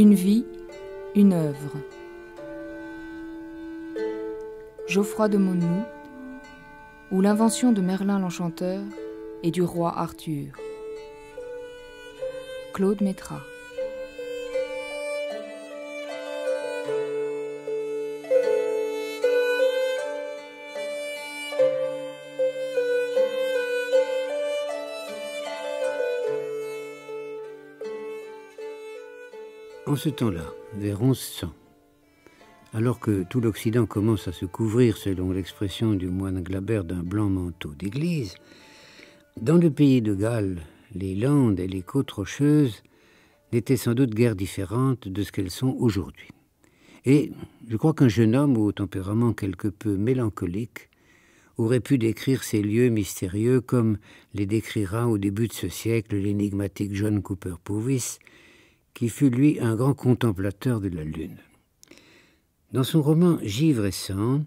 Une vie, une œuvre. Geoffroy de Monmouth ou l'invention de Merlin l'Enchanteur et du roi Arthur. Claude Métra. En ce temps-là, vers 1100, alors que tout l'Occident commence à se couvrir, selon l'expression du moine Glaber, d'un blanc manteau d'église, dans le pays de Galles, les landes et les côtes rocheuses n'étaient sans doute guère différentes de ce qu'elles sont aujourd'hui. Et je crois qu'un jeune homme au tempérament quelque peu mélancolique aurait pu décrire ces lieux mystérieux comme les décrira au début de ce siècle l'énigmatique John Cooper Powys qui fut lui un grand contemplateur de la Lune. Dans son roman Givre et sang,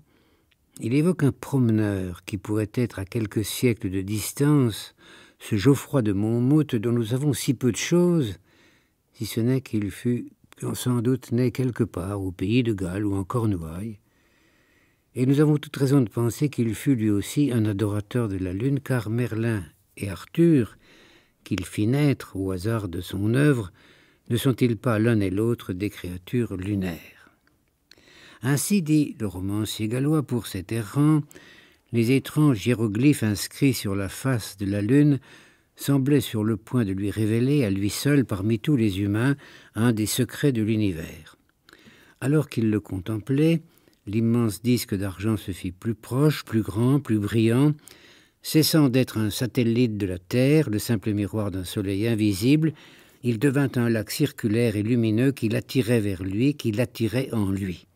il évoque un promeneur qui pourrait être à quelques siècles de distance ce Geoffroy de Montmouth dont nous avons si peu de choses, si ce n'est qu'il fut sans doute né quelque part au pays de Galles ou en Cornouailles, et nous avons toute raison de penser qu'il fut lui aussi un adorateur de la Lune, car Merlin et Arthur, qu'il fit naître au hasard de son œuvre, ne sont-ils pas l'un et l'autre des créatures lunaires Ainsi dit le romancier gallois pour cet errant, les étranges hiéroglyphes inscrits sur la face de la lune semblaient sur le point de lui révéler, à lui seul parmi tous les humains, un des secrets de l'univers. Alors qu'il le contemplait, l'immense disque d'argent se fit plus proche, plus grand, plus brillant, cessant d'être un satellite de la Terre, le simple miroir d'un soleil invisible, il devint un lac circulaire et lumineux qui l'attirait vers lui, qui l'attirait en lui.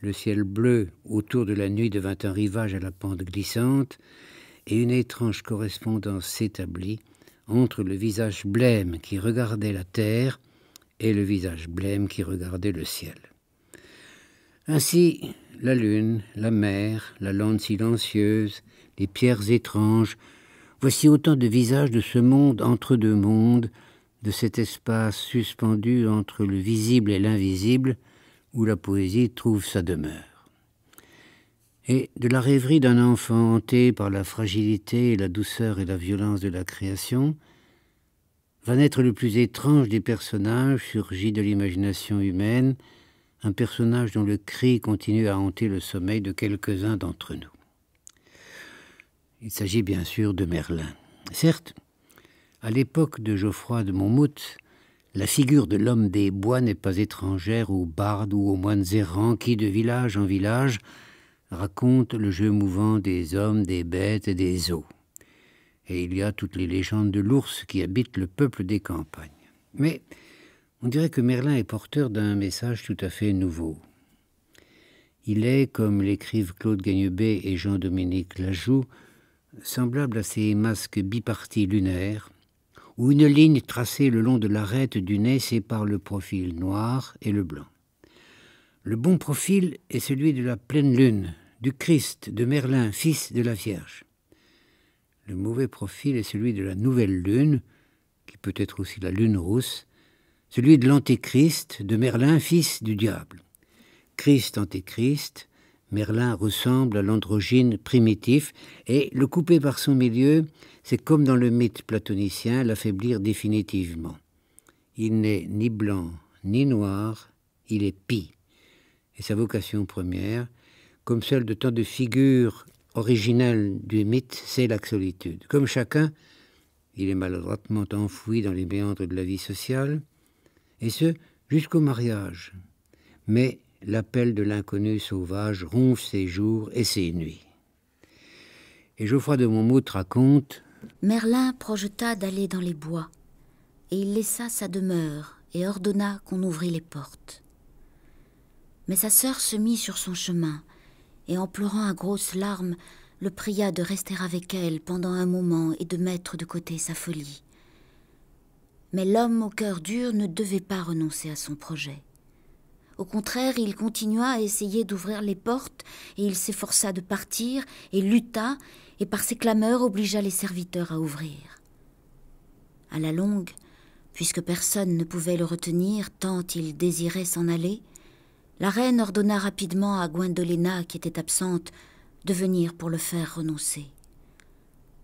Le ciel bleu autour de la nuit devint un rivage à la pente glissante, et une étrange correspondance s'établit entre le visage blême qui regardait la terre et le visage blême qui regardait le ciel. Ainsi, la lune, la mer, la lande silencieuse, les pierres étranges, voici autant de visages de ce monde entre deux mondes de cet espace suspendu entre le visible et l'invisible où la poésie trouve sa demeure. Et de la rêverie d'un enfant hanté par la fragilité, la douceur et la violence de la création, va naître le plus étrange des personnages surgis de l'imagination humaine, un personnage dont le cri continue à hanter le sommeil de quelques-uns d'entre nous. Il s'agit bien sûr de Merlin. Certes, à l'époque de Geoffroy de Monmouth, la figure de l'homme des bois n'est pas étrangère aux bardes ou aux moines errants qui, de village en village, racontent le jeu mouvant des hommes, des bêtes et des eaux. Et il y a toutes les légendes de l'ours qui habitent le peuple des campagnes. Mais on dirait que Merlin est porteur d'un message tout à fait nouveau. Il est, comme l'écrivent Claude Gagnebet et Jean-Dominique Lajoux, semblable à ces masques bipartis lunaires où une ligne tracée le long de l'arête du nez sépare le profil noir et le blanc. Le bon profil est celui de la pleine lune, du Christ, de Merlin, fils de la Vierge. Le mauvais profil est celui de la nouvelle lune, qui peut être aussi la lune rousse, celui de l'Antéchrist, de Merlin, fils du diable. Christ, Antéchrist, Merlin ressemble à l'androgyne primitif, et le couper par son milieu, c'est comme dans le mythe platonicien, l'affaiblir définitivement. Il n'est ni blanc ni noir, il est pie. Et sa vocation première, comme celle de tant de figures originales du mythe, c'est la solitude. Comme chacun, il est maladroitement enfoui dans les méandres de la vie sociale, et ce jusqu'au mariage. Mais l'appel de l'inconnu sauvage ronfle ses jours et ses nuits. Et Geoffroy de Montmouth raconte Merlin projeta d'aller dans les bois, et il laissa sa demeure et ordonna qu'on ouvrit les portes. Mais sa sœur se mit sur son chemin, et en pleurant à grosses larmes, le pria de rester avec elle pendant un moment et de mettre de côté sa folie. Mais l'homme au cœur dur ne devait pas renoncer à son projet. Au contraire, il continua à essayer d'ouvrir les portes, et il s'efforça de partir, et lutta, et par ses clameurs obligea les serviteurs à ouvrir. À la longue, puisque personne ne pouvait le retenir tant il désirait s'en aller, la reine ordonna rapidement à Gwendolena, qui était absente, de venir pour le faire renoncer.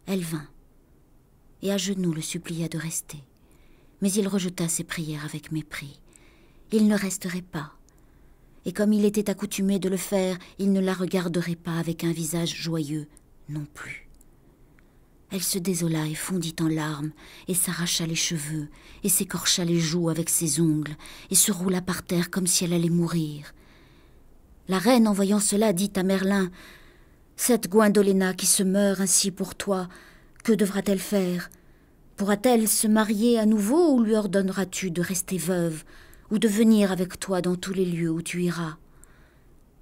Elle vint, et à genoux le supplia de rester, mais il rejeta ses prières avec mépris. Il ne resterait pas et comme il était accoutumé de le faire, il ne la regarderait pas avec un visage joyeux non plus. Elle se désola et fondit en larmes, et s'arracha les cheveux, et s'écorcha les joues avec ses ongles, et se roula par terre comme si elle allait mourir. La reine, en voyant cela, dit à Merlin Cette Gwendolena qui se meurt ainsi pour toi, que devra-t-elle faire Pourra-t-elle se marier à nouveau ou lui ordonneras-tu de rester veuve ou de venir avec toi dans tous les lieux où tu iras.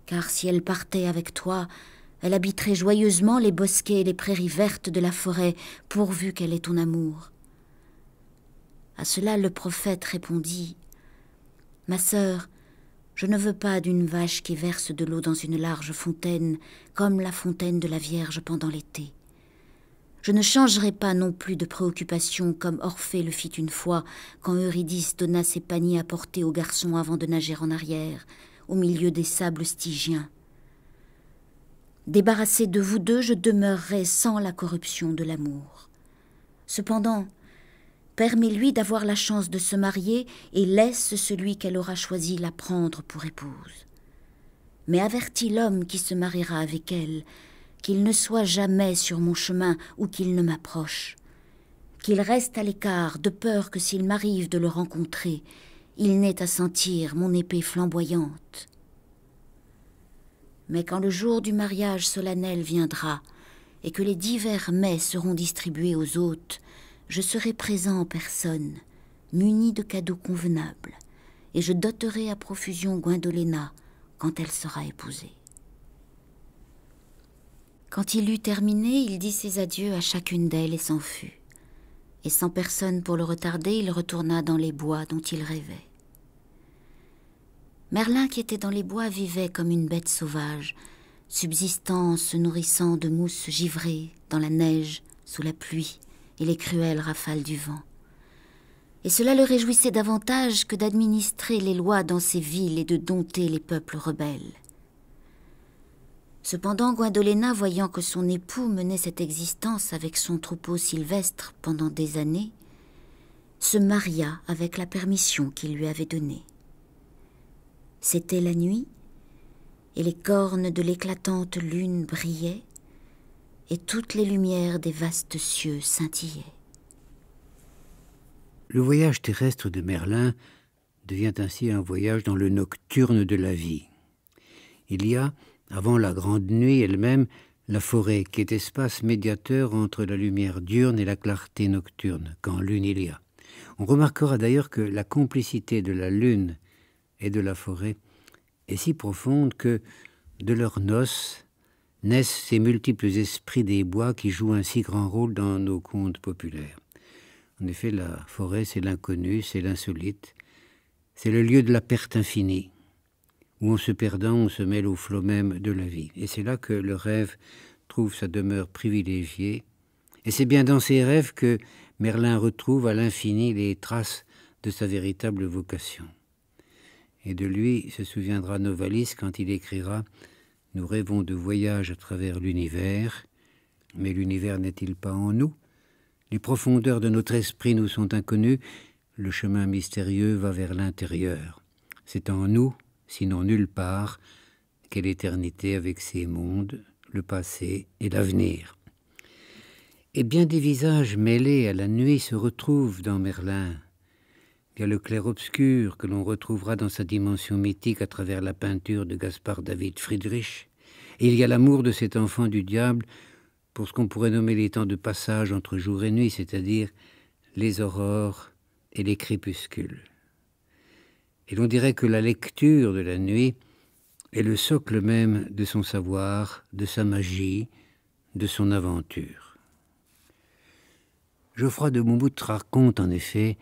Car si elle partait avec toi, elle habiterait joyeusement les bosquets et les prairies vertes de la forêt, pourvu qu'elle ait ton amour. À cela le prophète répondit Ma sœur, je ne veux pas d'une vache qui verse de l'eau dans une large fontaine, comme la fontaine de la Vierge pendant l'été. Je ne changerai pas non plus de préoccupation comme Orphée le fit une fois quand Eurydice donna ses paniers à porter aux garçons avant de nager en arrière, au milieu des sables stygiens. Débarrassé de vous deux, je demeurerai sans la corruption de l'amour. Cependant, permets-lui d'avoir la chance de se marier et laisse celui qu'elle aura choisi la prendre pour épouse. Mais avertis l'homme qui se mariera avec elle qu'il ne soit jamais sur mon chemin ou qu'il ne m'approche, qu'il reste à l'écart de peur que s'il m'arrive de le rencontrer, il n'ait à sentir mon épée flamboyante. Mais quand le jour du mariage solennel viendra, et que les divers mets seront distribués aux hôtes, je serai présent en personne, muni de cadeaux convenables, et je doterai à profusion Guindolena quand elle sera épousée. Quand il eut terminé, il dit ses adieux à chacune d'elles et fut. Et sans personne pour le retarder, il retourna dans les bois dont il rêvait. Merlin, qui était dans les bois, vivait comme une bête sauvage, subsistant en se nourrissant de mousse givrée, dans la neige, sous la pluie et les cruelles rafales du vent. Et cela le réjouissait davantage que d'administrer les lois dans ces villes et de dompter les peuples rebelles. Cependant, Guadolena, voyant que son époux menait cette existence avec son troupeau sylvestre pendant des années, se maria avec la permission qu'il lui avait donnée. C'était la nuit, et les cornes de l'éclatante lune brillaient, et toutes les lumières des vastes cieux scintillaient. Le voyage terrestre de Merlin devient ainsi un voyage dans le nocturne de la vie. Il y a, avant la grande nuit elle-même, la forêt, qui est espace médiateur entre la lumière diurne et la clarté nocturne, quand lune il y a. On remarquera d'ailleurs que la complicité de la lune et de la forêt est si profonde que, de leurs noces, naissent ces multiples esprits des bois qui jouent un si grand rôle dans nos contes populaires. En effet, la forêt, c'est l'inconnu, c'est l'insolite, c'est le lieu de la perte infinie où en se perdant, on se mêle au flot même de la vie. Et c'est là que le rêve trouve sa demeure privilégiée. Et c'est bien dans ces rêves que Merlin retrouve à l'infini les traces de sa véritable vocation. Et de lui se souviendra Novalis quand il écrira Nous rêvons de voyages à travers l'univers, mais l'univers n'est-il pas en nous Les profondeurs de notre esprit nous sont inconnues, le chemin mystérieux va vers l'intérieur. C'est en nous sinon nulle part, quelle éternité avec ses mondes, le passé et l'avenir. Et bien des visages mêlés à la nuit se retrouvent dans Merlin, Il y a le clair-obscur que l'on retrouvera dans sa dimension mythique à travers la peinture de Gaspard David Friedrich, et il y a l'amour de cet enfant du diable pour ce qu'on pourrait nommer les temps de passage entre jour et nuit, c'est-à-dire les aurores et les crépuscules. Et l'on dirait que la lecture de la nuit est le socle même de son savoir, de sa magie, de son aventure. Geoffroy de Monmouth raconte en effet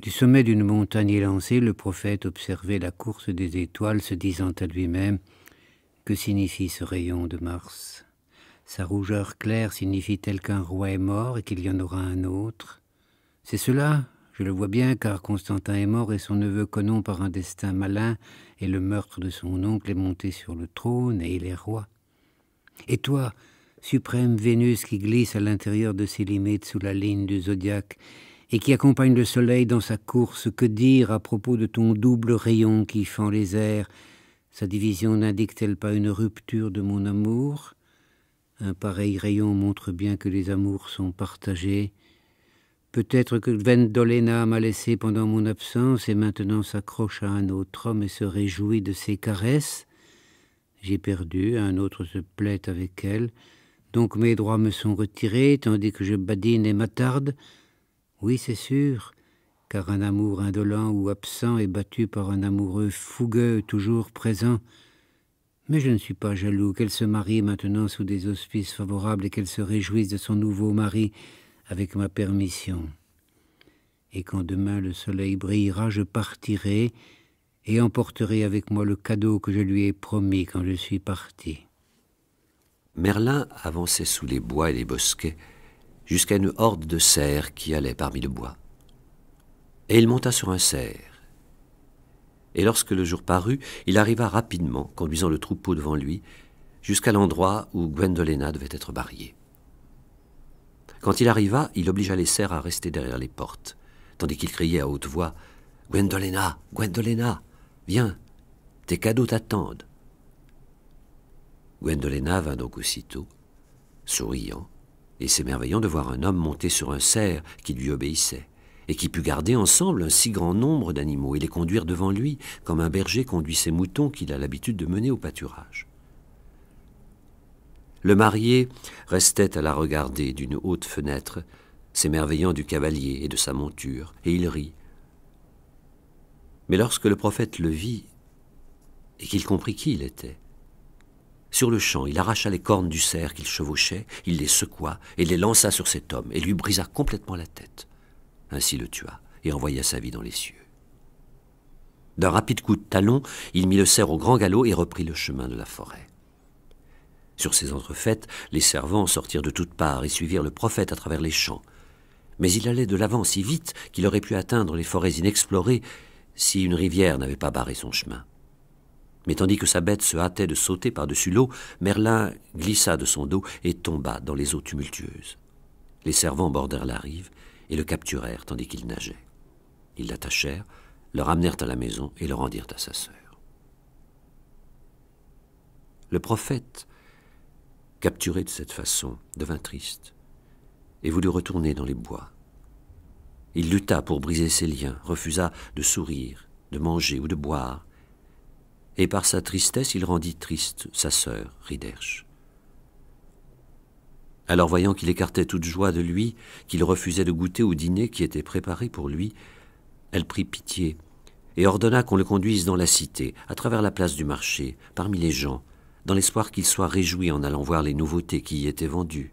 du sommet d'une montagne élancée, le prophète observait la course des étoiles, se disant à lui-même Que signifie ce rayon de Mars Sa rougeur claire signifie-t-elle qu'un roi est mort et qu'il y en aura un autre C'est cela je le vois bien car Constantin est mort et son neveu Conon par un destin malin et le meurtre de son oncle est monté sur le trône et il est roi. Et toi, suprême Vénus qui glisse à l'intérieur de ses limites sous la ligne du zodiaque et qui accompagne le soleil dans sa course, que dire à propos de ton double rayon qui fend les airs Sa division n'indique-t-elle pas une rupture de mon amour un pareil rayon montre bien que les amours sont partagés, Peut-être que Vendolena m'a laissé pendant mon absence et maintenant s'accroche à un autre homme et se réjouit de ses caresses. J'ai perdu, un autre se plaît avec elle, donc mes droits me sont retirés tandis que je badine et m'attarde. Oui, c'est sûr, car un amour indolent ou absent est battu par un amoureux fougueux toujours présent. Mais je ne suis pas jaloux qu'elle se marie maintenant sous des auspices favorables et qu'elle se réjouisse de son nouveau mari avec ma permission. Et quand demain le soleil brillera, je partirai et emporterai avec moi le cadeau que je lui ai promis quand je suis parti. Merlin avançait sous les bois et les bosquets jusqu'à une horde de cerfs qui allait parmi le bois. Et il monta sur un cerf. Et lorsque le jour parut, il arriva rapidement, conduisant le troupeau devant lui, jusqu'à l'endroit où Gwendolena devait être barriée. Quand il arriva, il obligea les cerfs à rester derrière les portes, tandis qu'il criait à haute voix Gwendolena, Gwendolena, viens, tes cadeaux t'attendent. Gwendolena vint donc aussitôt, souriant et s'émerveillant de voir un homme monter sur un cerf qui lui obéissait, et qui put garder ensemble un si grand nombre d'animaux et les conduire devant lui, comme un berger conduit ses moutons qu'il a l'habitude de mener au pâturage. Le marié restait à la regarder d'une haute fenêtre, s'émerveillant du cavalier et de sa monture, et il rit. Mais lorsque le prophète le vit, et qu'il comprit qui il était, sur le champ, il arracha les cornes du cerf qu'il chevauchait, il les secoua et les lança sur cet homme, et lui brisa complètement la tête. Ainsi le tua, et envoya sa vie dans les cieux. D'un rapide coup de talon, il mit le cerf au grand galop et reprit le chemin de la forêt. Sur ces entrefaites, les servants sortirent de toutes parts et suivirent le prophète à travers les champs. Mais il allait de l'avant si vite qu'il aurait pu atteindre les forêts inexplorées si une rivière n'avait pas barré son chemin. Mais tandis que sa bête se hâtait de sauter par-dessus l'eau, Merlin glissa de son dos et tomba dans les eaux tumultueuses. Les servants bordèrent la rive et le capturèrent tandis qu'il nageait. Ils l'attachèrent, le ramenèrent à la maison et le rendirent à sa sœur. Le prophète capturé de cette façon, devint triste et voulut retourner dans les bois. Il lutta pour briser ses liens, refusa de sourire, de manger ou de boire, et par sa tristesse il rendit triste sa sœur, Riderche. Alors voyant qu'il écartait toute joie de lui, qu'il refusait de goûter au dîner qui était préparé pour lui, elle prit pitié et ordonna qu'on le conduise dans la cité, à travers la place du marché, parmi les gens, dans l'espoir qu'il soit réjoui en allant voir les nouveautés qui y étaient vendues.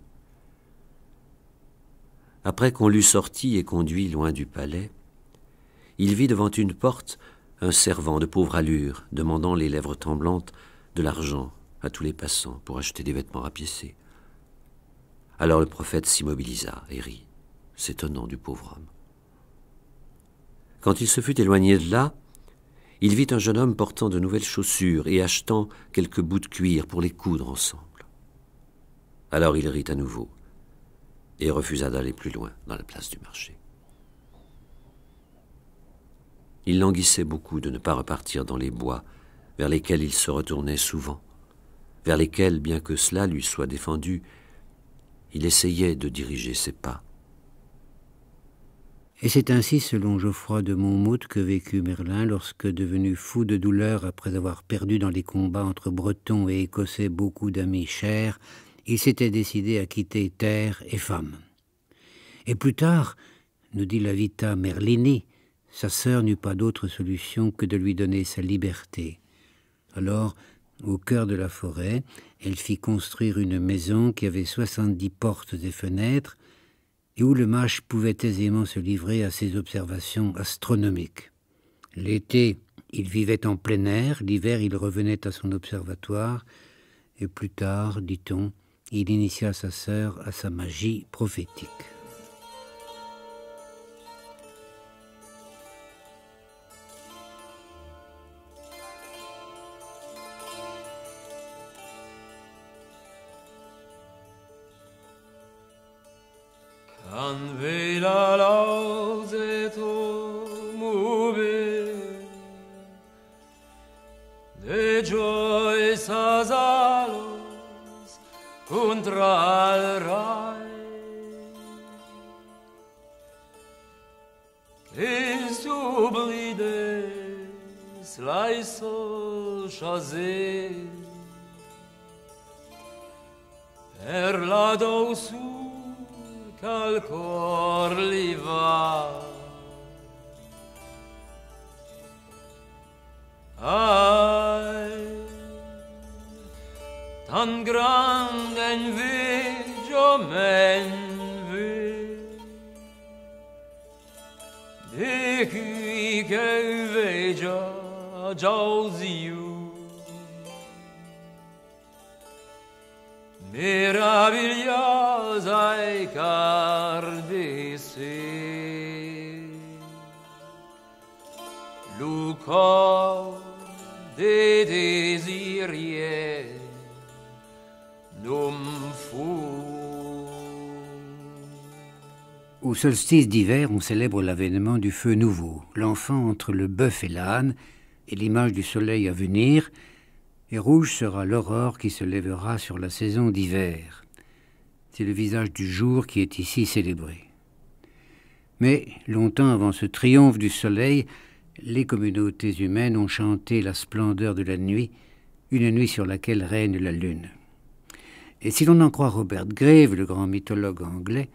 Après qu'on l'eut sorti et conduit loin du palais, il vit devant une porte un servant de pauvre allure, demandant les lèvres tremblantes de l'argent à tous les passants pour acheter des vêtements rapiécés. Alors le prophète s'immobilisa et rit, s'étonnant du pauvre homme. Quand il se fut éloigné de là, il vit un jeune homme portant de nouvelles chaussures et achetant quelques bouts de cuir pour les coudre ensemble. Alors il rit à nouveau et refusa d'aller plus loin dans la place du marché. Il languissait beaucoup de ne pas repartir dans les bois vers lesquels il se retournait souvent, vers lesquels, bien que cela lui soit défendu, il essayait de diriger ses pas. Et c'est ainsi, selon Geoffroy de montmouth que vécut Merlin lorsque, devenu fou de douleur après avoir perdu dans les combats entre Bretons et Écossais beaucoup d'amis chers, il s'était décidé à quitter terre et femme. Et plus tard, nous dit la Vita Merlini, sa sœur n'eut pas d'autre solution que de lui donner sa liberté. Alors, au cœur de la forêt, elle fit construire une maison qui avait soixante-dix portes et fenêtres, et où le mâche pouvait aisément se livrer à ses observations astronomiques. L'été, il vivait en plein air, l'hiver, il revenait à son observatoire, et plus tard, dit-on, il initia sa sœur à sa magie prophétique. Au solstice d'hiver, on célèbre l'avènement du feu nouveau, l'enfant entre le bœuf et l'âne, et l'image du soleil à venir, et rouge sera l'aurore qui se lèvera sur la saison d'hiver. C'est le visage du jour qui est ici célébré. Mais, longtemps avant ce triomphe du soleil, les communautés humaines ont chanté la splendeur de la nuit, une nuit sur laquelle règne la lune. Et si l'on en croit Robert Grave, le grand mythologue anglais,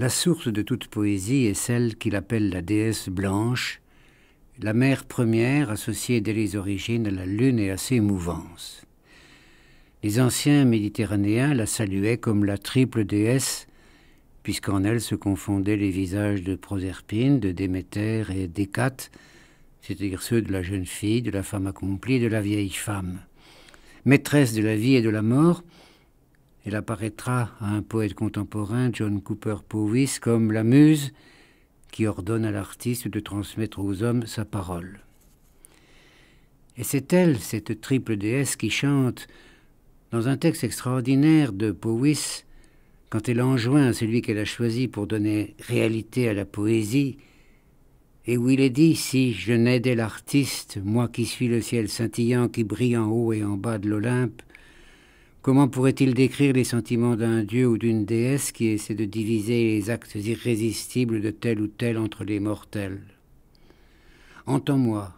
la source de toute poésie est celle qu'il appelle la déesse blanche, la mère première associée dès les origines à la lune et à ses mouvances. Les anciens méditerranéens la saluaient comme la triple déesse, puisqu'en elle se confondaient les visages de Proserpine, de Déméter et d'Hécate, c'est-à-dire ceux de la jeune fille, de la femme accomplie, de la vieille femme. Maîtresse de la vie et de la mort, elle apparaîtra à un poète contemporain, John Cooper Powys, comme la muse qui ordonne à l'artiste de transmettre aux hommes sa parole. Et c'est elle, cette triple déesse, qui chante, dans un texte extraordinaire de Powys, quand elle enjoint à celui qu'elle a choisi pour donner réalité à la poésie, et où il est dit Si je n'aidais l'artiste, moi qui suis le ciel scintillant qui brille en haut et en bas de l'Olympe, Comment pourrait-il décrire les sentiments d'un dieu ou d'une déesse qui essaie de diviser les actes irrésistibles de tel ou tel entre les mortels Entends-moi,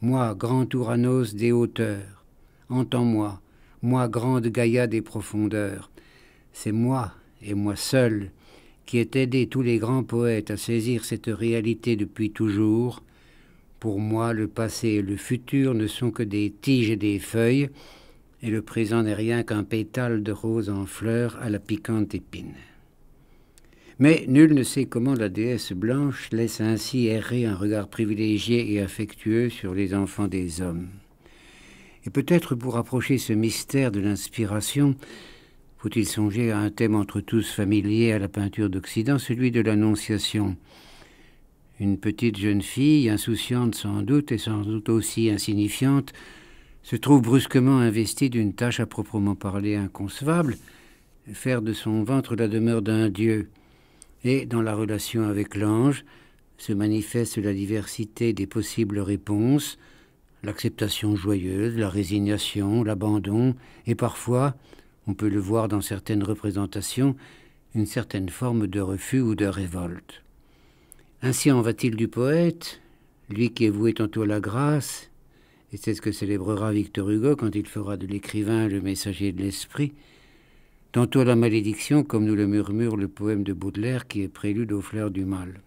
moi, grand Ouranos des hauteurs, entends-moi, moi, grande Gaïa des profondeurs. C'est moi, et moi seul, qui ai aidé tous les grands poètes à saisir cette réalité depuis toujours. Pour moi, le passé et le futur ne sont que des tiges et des feuilles, et le présent n'est rien qu'un pétale de rose en fleur à la piquante épine. Mais nul ne sait comment la déesse blanche laisse ainsi errer un regard privilégié et affectueux sur les enfants des hommes. Et peut-être pour approcher ce mystère de l'inspiration, faut-il songer à un thème entre tous familier à la peinture d'Occident, celui de l'Annonciation. Une petite jeune fille, insouciante sans doute et sans doute aussi insignifiante, se trouve brusquement investi d'une tâche à proprement parler inconcevable, faire de son ventre la demeure d'un Dieu. Et dans la relation avec l'ange se manifeste la diversité des possibles réponses, l'acceptation joyeuse, la résignation, l'abandon, et parfois, on peut le voir dans certaines représentations, une certaine forme de refus ou de révolte. Ainsi en va-t-il du poète, lui qui est voué tantôt à la grâce, et c'est ce que célébrera Victor Hugo quand il fera de l'écrivain le messager de l'esprit. Tantôt la malédiction, comme nous le murmure le poème de Baudelaire qui est prélude aux fleurs du mal.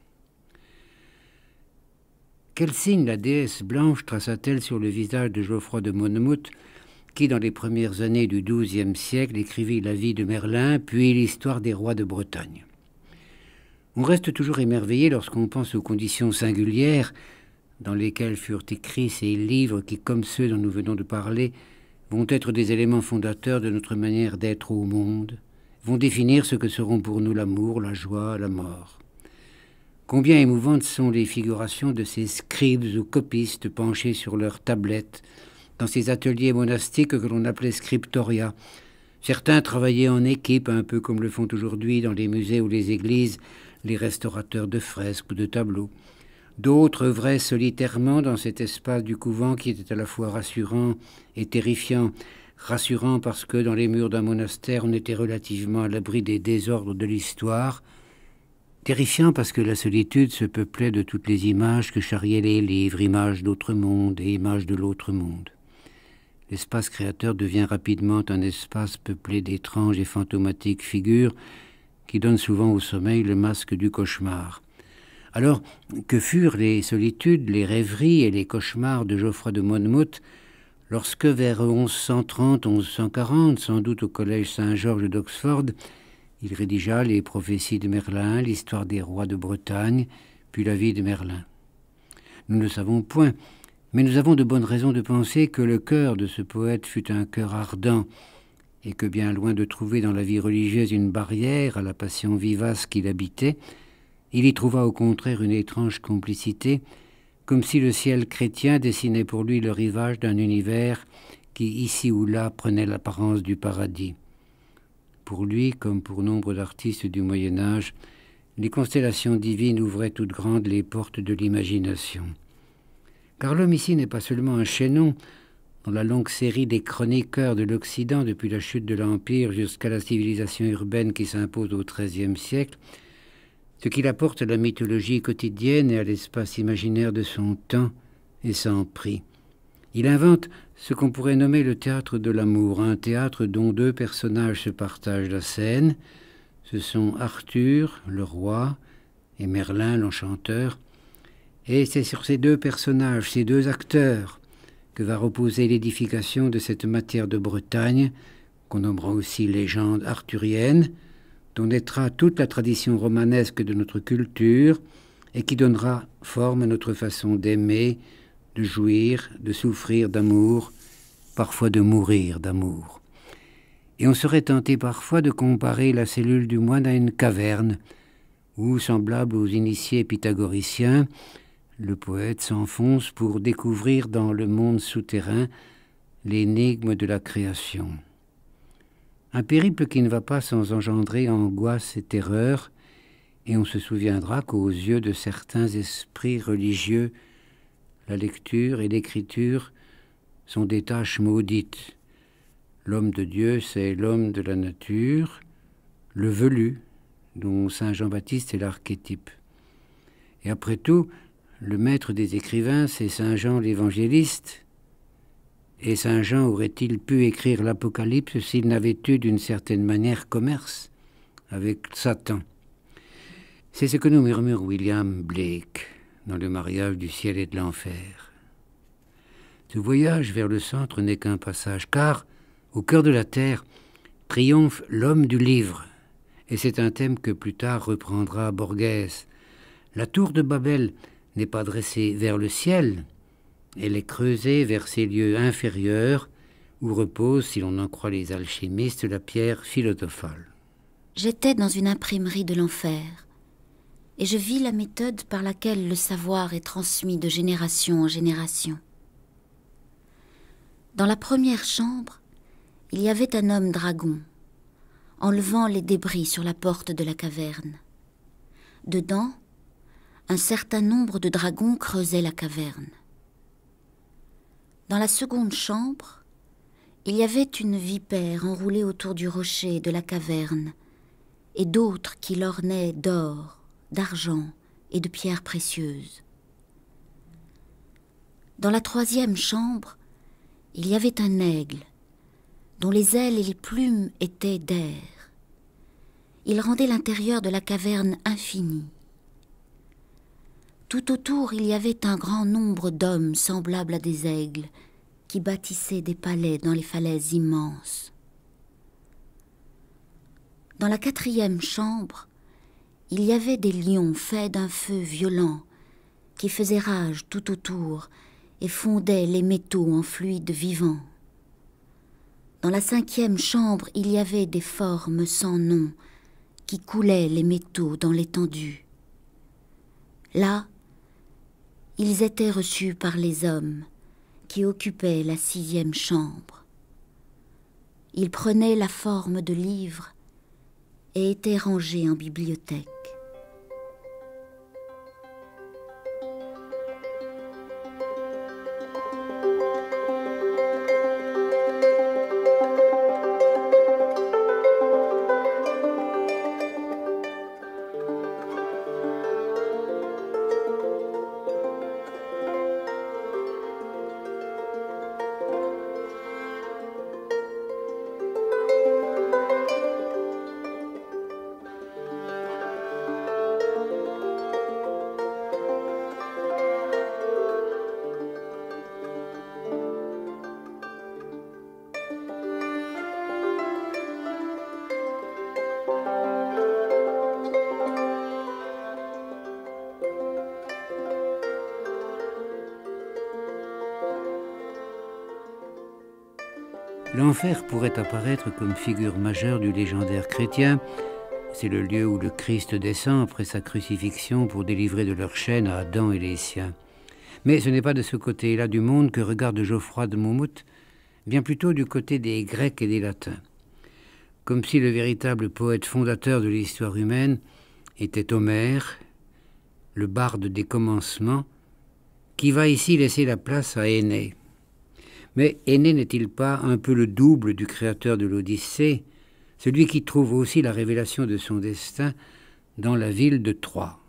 Quel signe la déesse blanche traça-t-elle sur le visage de Geoffroy de Monmouth, qui, dans les premières années du XIIe siècle, écrivit la vie de Merlin, puis l'histoire des rois de Bretagne On reste toujours émerveillé lorsqu'on pense aux conditions singulières dans lesquels furent écrits ces livres qui, comme ceux dont nous venons de parler, vont être des éléments fondateurs de notre manière d'être au monde, vont définir ce que seront pour nous l'amour, la joie, la mort. Combien émouvantes sont les figurations de ces scribes ou copistes penchés sur leurs tablettes, dans ces ateliers monastiques que l'on appelait scriptoria. Certains travaillaient en équipe, un peu comme le font aujourd'hui dans les musées ou les églises les restaurateurs de fresques ou de tableaux. D'autres œuvraient solitairement dans cet espace du couvent qui était à la fois rassurant et terrifiant. Rassurant parce que dans les murs d'un monastère, on était relativement à l'abri des désordres de l'histoire. Terrifiant parce que la solitude se peuplait de toutes les images que charriaient les livres, images d'autres mondes et images de l'autre monde. L'espace créateur devient rapidement un espace peuplé d'étranges et fantomatiques figures qui donnent souvent au sommeil le masque du cauchemar. Alors, que furent les solitudes, les rêveries et les cauchemars de Geoffroy de Monmouth lorsque, vers 1130, 1140, sans doute au collège Saint-Georges d'Oxford, il rédigea les prophéties de Merlin, l'histoire des rois de Bretagne, puis la vie de Merlin. Nous ne savons point, mais nous avons de bonnes raisons de penser que le cœur de ce poète fut un cœur ardent, et que bien loin de trouver dans la vie religieuse une barrière à la passion vivace qu'il habitait, il y trouva au contraire une étrange complicité, comme si le ciel chrétien dessinait pour lui le rivage d'un univers qui, ici ou là, prenait l'apparence du paradis. Pour lui, comme pour nombre d'artistes du Moyen Âge, les constellations divines ouvraient toutes grandes les portes de l'imagination. Car l'homme ici n'est pas seulement un chaînon, dans la longue série des chroniqueurs de l'Occident depuis la chute de l'Empire jusqu'à la civilisation urbaine qui s'impose au XIIIe siècle, ce qu'il apporte à la mythologie quotidienne et à l'espace imaginaire de son temps et sans prix. Il invente ce qu'on pourrait nommer le théâtre de l'amour, un théâtre dont deux personnages se partagent la scène. Ce sont Arthur, le roi, et Merlin, l'enchanteur. Et c'est sur ces deux personnages, ces deux acteurs, que va reposer l'édification de cette matière de Bretagne, qu'on nommera aussi légende arthurienne, dont naîtra toute la tradition romanesque de notre culture et qui donnera forme à notre façon d'aimer, de jouir, de souffrir d'amour, parfois de mourir d'amour. Et on serait tenté parfois de comparer la cellule du moine à une caverne, où, semblable aux initiés pythagoriciens, le poète s'enfonce pour découvrir dans le monde souterrain l'énigme de la création. Un périple qui ne va pas sans engendrer angoisse et terreur, et on se souviendra qu'aux yeux de certains esprits religieux, la lecture et l'écriture sont des tâches maudites. L'homme de Dieu, c'est l'homme de la nature, le velu, dont Saint Jean-Baptiste est l'archétype. Et après tout, le maître des écrivains, c'est Saint Jean l'évangéliste, et Saint Jean aurait-il pu écrire l'Apocalypse s'il n'avait eu d'une certaine manière commerce avec Satan C'est ce que nous murmure William Blake dans Le mariage du ciel et de l'enfer. Ce voyage vers le centre n'est qu'un passage, car, au cœur de la terre, triomphe l'homme du livre, et c'est un thème que plus tard reprendra Borghese. La tour de Babel n'est pas dressée vers le ciel, elle est creusée vers ces lieux inférieurs où repose, si l'on en croit les alchimistes, la pierre philosophale. J'étais dans une imprimerie de l'enfer, et je vis la méthode par laquelle le savoir est transmis de génération en génération. Dans la première chambre, il y avait un homme dragon, enlevant les débris sur la porte de la caverne. Dedans, un certain nombre de dragons creusaient la caverne. Dans la seconde chambre, il y avait une vipère enroulée autour du rocher de la caverne, et d'autres qui l'ornaient d'or, d'argent et de pierres précieuses. Dans la troisième chambre, il y avait un aigle, dont les ailes et les plumes étaient d'air. Il rendait l'intérieur de la caverne infini. Tout autour, il y avait un grand nombre d'hommes semblables à des aigles qui bâtissaient des palais dans les falaises immenses. Dans la quatrième chambre, il y avait des lions faits d'un feu violent qui faisaient rage tout autour et fondaient les métaux en fluides vivants. Dans la cinquième chambre, il y avait des formes sans nom qui coulaient les métaux dans l'étendue. Là, ils étaient reçus par les hommes qui occupaient la sixième chambre. Ils prenaient la forme de livres et étaient rangés en bibliothèque. pourrait apparaître comme figure majeure du légendaire chrétien. C'est le lieu où le Christ descend après sa crucifixion pour délivrer de leur chaîne à Adam et les siens. Mais ce n'est pas de ce côté-là du monde que regarde Geoffroy de Monmouth, bien plutôt du côté des Grecs et des Latins. Comme si le véritable poète fondateur de l'histoire humaine était Homère, le barde des commencements, qui va ici laisser la place à Aînée. Mais Aîné n'est-il pas un peu le double du créateur de l'Odyssée, celui qui trouve aussi la révélation de son destin dans la ville de Troie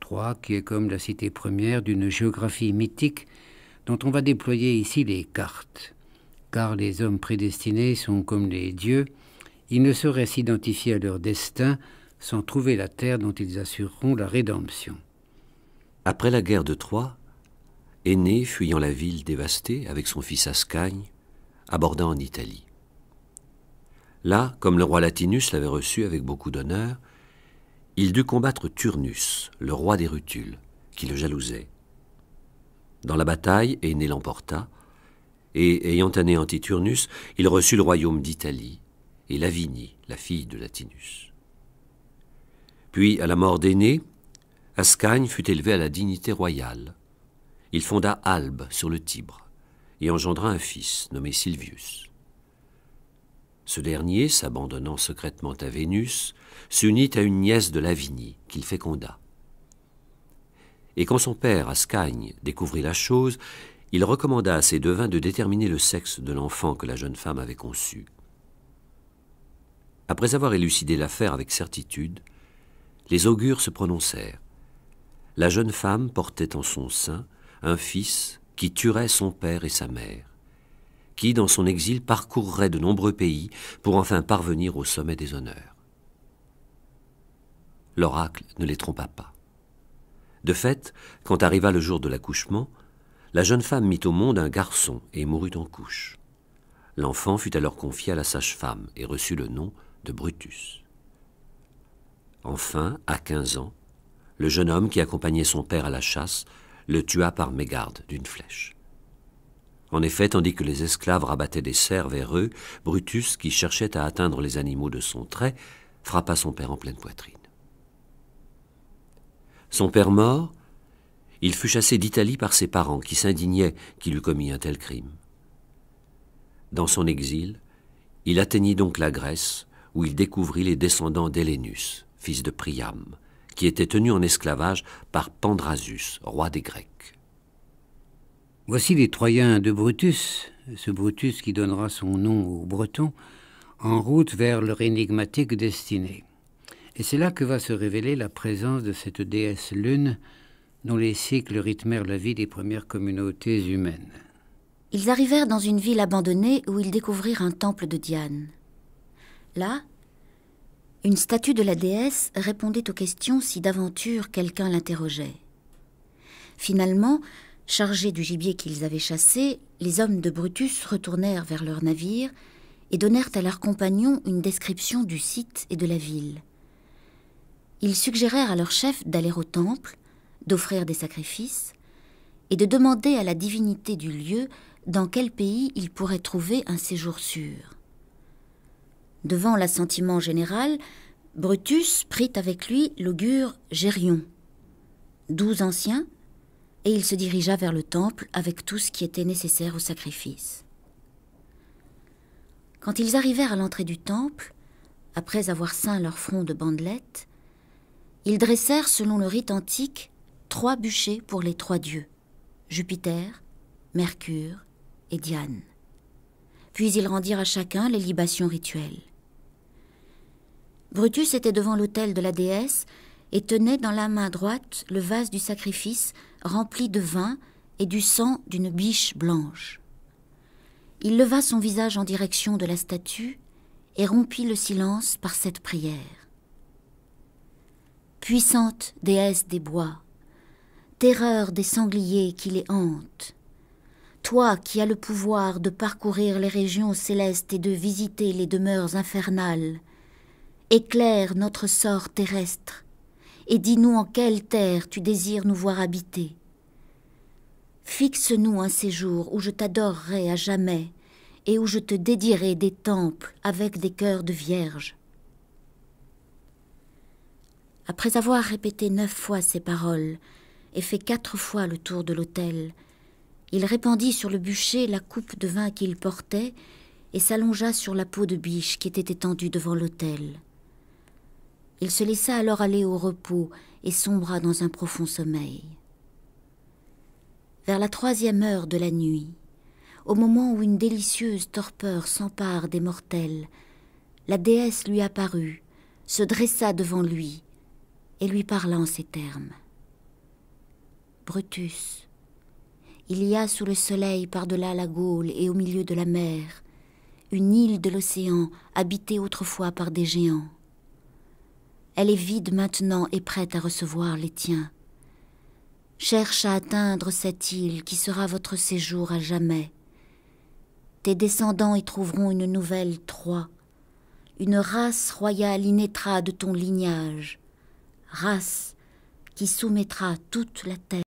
Troie qui est comme la cité première d'une géographie mythique dont on va déployer ici les cartes. Car les hommes prédestinés sont comme les dieux, ils ne sauraient s'identifier à leur destin sans trouver la terre dont ils assureront la rédemption. Après la guerre de Troie, aîné fuyant la ville dévastée avec son fils Ascagne, aborda en Italie. Là, comme le roi Latinus l'avait reçu avec beaucoup d'honneur, il dut combattre Turnus, le roi des Rutules, qui le jalousait. Dans la bataille, Aîné l'emporta, et ayant anéanti Turnus, il reçut le royaume d'Italie et Lavinie, la fille de Latinus. Puis, à la mort d'Aîné, Ascagne fut élevé à la dignité royale, il fonda Albe sur le Tibre et engendra un fils nommé Silvius. Ce dernier, s'abandonnant secrètement à Vénus, s'unit à une nièce de l'Avigny qu'il féconda. Et quand son père, Ascagne, découvrit la chose, il recommanda à ses devins de déterminer le sexe de l'enfant que la jeune femme avait conçu. Après avoir élucidé l'affaire avec certitude, les augures se prononcèrent. La jeune femme portait en son sein un fils qui tuerait son père et sa mère, qui, dans son exil, parcourrait de nombreux pays pour enfin parvenir au sommet des honneurs. L'oracle ne les trompa pas. De fait, quand arriva le jour de l'accouchement, la jeune femme mit au monde un garçon et mourut en couche. L'enfant fut alors confié à la sage-femme et reçut le nom de Brutus. Enfin, à quinze ans, le jeune homme qui accompagnait son père à la chasse le tua par mégarde d'une flèche. En effet, tandis que les esclaves rabattaient des cerfs vers eux, Brutus, qui cherchait à atteindre les animaux de son trait, frappa son père en pleine poitrine. Son père mort, il fut chassé d'Italie par ses parents, qui s'indignaient qu'il eût commis un tel crime. Dans son exil, il atteignit donc la Grèce, où il découvrit les descendants d'Hélénus, fils de Priam, qui était tenu en esclavage par Pandrasus, roi des Grecs. Voici les Troyens de Brutus, ce Brutus qui donnera son nom aux Bretons, en route vers leur énigmatique destinée. Et c'est là que va se révéler la présence de cette déesse lune dont les cycles rythmèrent la vie des premières communautés humaines. Ils arrivèrent dans une ville abandonnée où ils découvrirent un temple de Diane. Là, une statue de la déesse répondait aux questions si d'aventure quelqu'un l'interrogeait. Finalement, chargés du gibier qu'ils avaient chassé, les hommes de Brutus retournèrent vers leur navire et donnèrent à leurs compagnons une description du site et de la ville. Ils suggérèrent à leur chef d'aller au temple, d'offrir des sacrifices, et de demander à la divinité du lieu dans quel pays ils pourraient trouver un séjour sûr. Devant l'assentiment général, Brutus prit avec lui l'augure Gérion, douze anciens, et il se dirigea vers le temple avec tout ce qui était nécessaire au sacrifice. Quand ils arrivèrent à l'entrée du temple, après avoir ceint leur front de bandelettes, ils dressèrent, selon le rite antique, trois bûchers pour les trois dieux, Jupiter, Mercure et Diane. Puis ils rendirent à chacun les libations rituelles. Brutus était devant l'autel de la déesse et tenait dans la main droite le vase du sacrifice rempli de vin et du sang d'une biche blanche. Il leva son visage en direction de la statue et rompit le silence par cette prière. Puissante déesse des bois, terreur des sangliers qui les hantent, toi qui as le pouvoir de parcourir les régions célestes et de visiter les demeures infernales, Éclaire notre sort terrestre, et dis-nous en quelle terre tu désires nous voir habiter. Fixe-nous un séjour où je t'adorerai à jamais, et où je te dédierai des temples avec des cœurs de vierges. Après avoir répété neuf fois ces paroles et fait quatre fois le tour de l'autel, il répandit sur le bûcher la coupe de vin qu'il portait et s'allongea sur la peau de biche qui était étendue devant l'autel. Il se laissa alors aller au repos et sombra dans un profond sommeil. Vers la troisième heure de la nuit, au moment où une délicieuse torpeur s'empare des mortels, la déesse lui apparut, se dressa devant lui et lui parla en ces termes. Brutus, il y a sous le soleil par-delà la Gaule et au milieu de la mer, une île de l'océan habitée autrefois par des géants. Elle est vide maintenant et prête à recevoir les tiens. Cherche à atteindre cette île qui sera votre séjour à jamais. Tes descendants y trouveront une nouvelle Troie, une race royale naîtra de ton lignage, race qui soumettra toute la terre.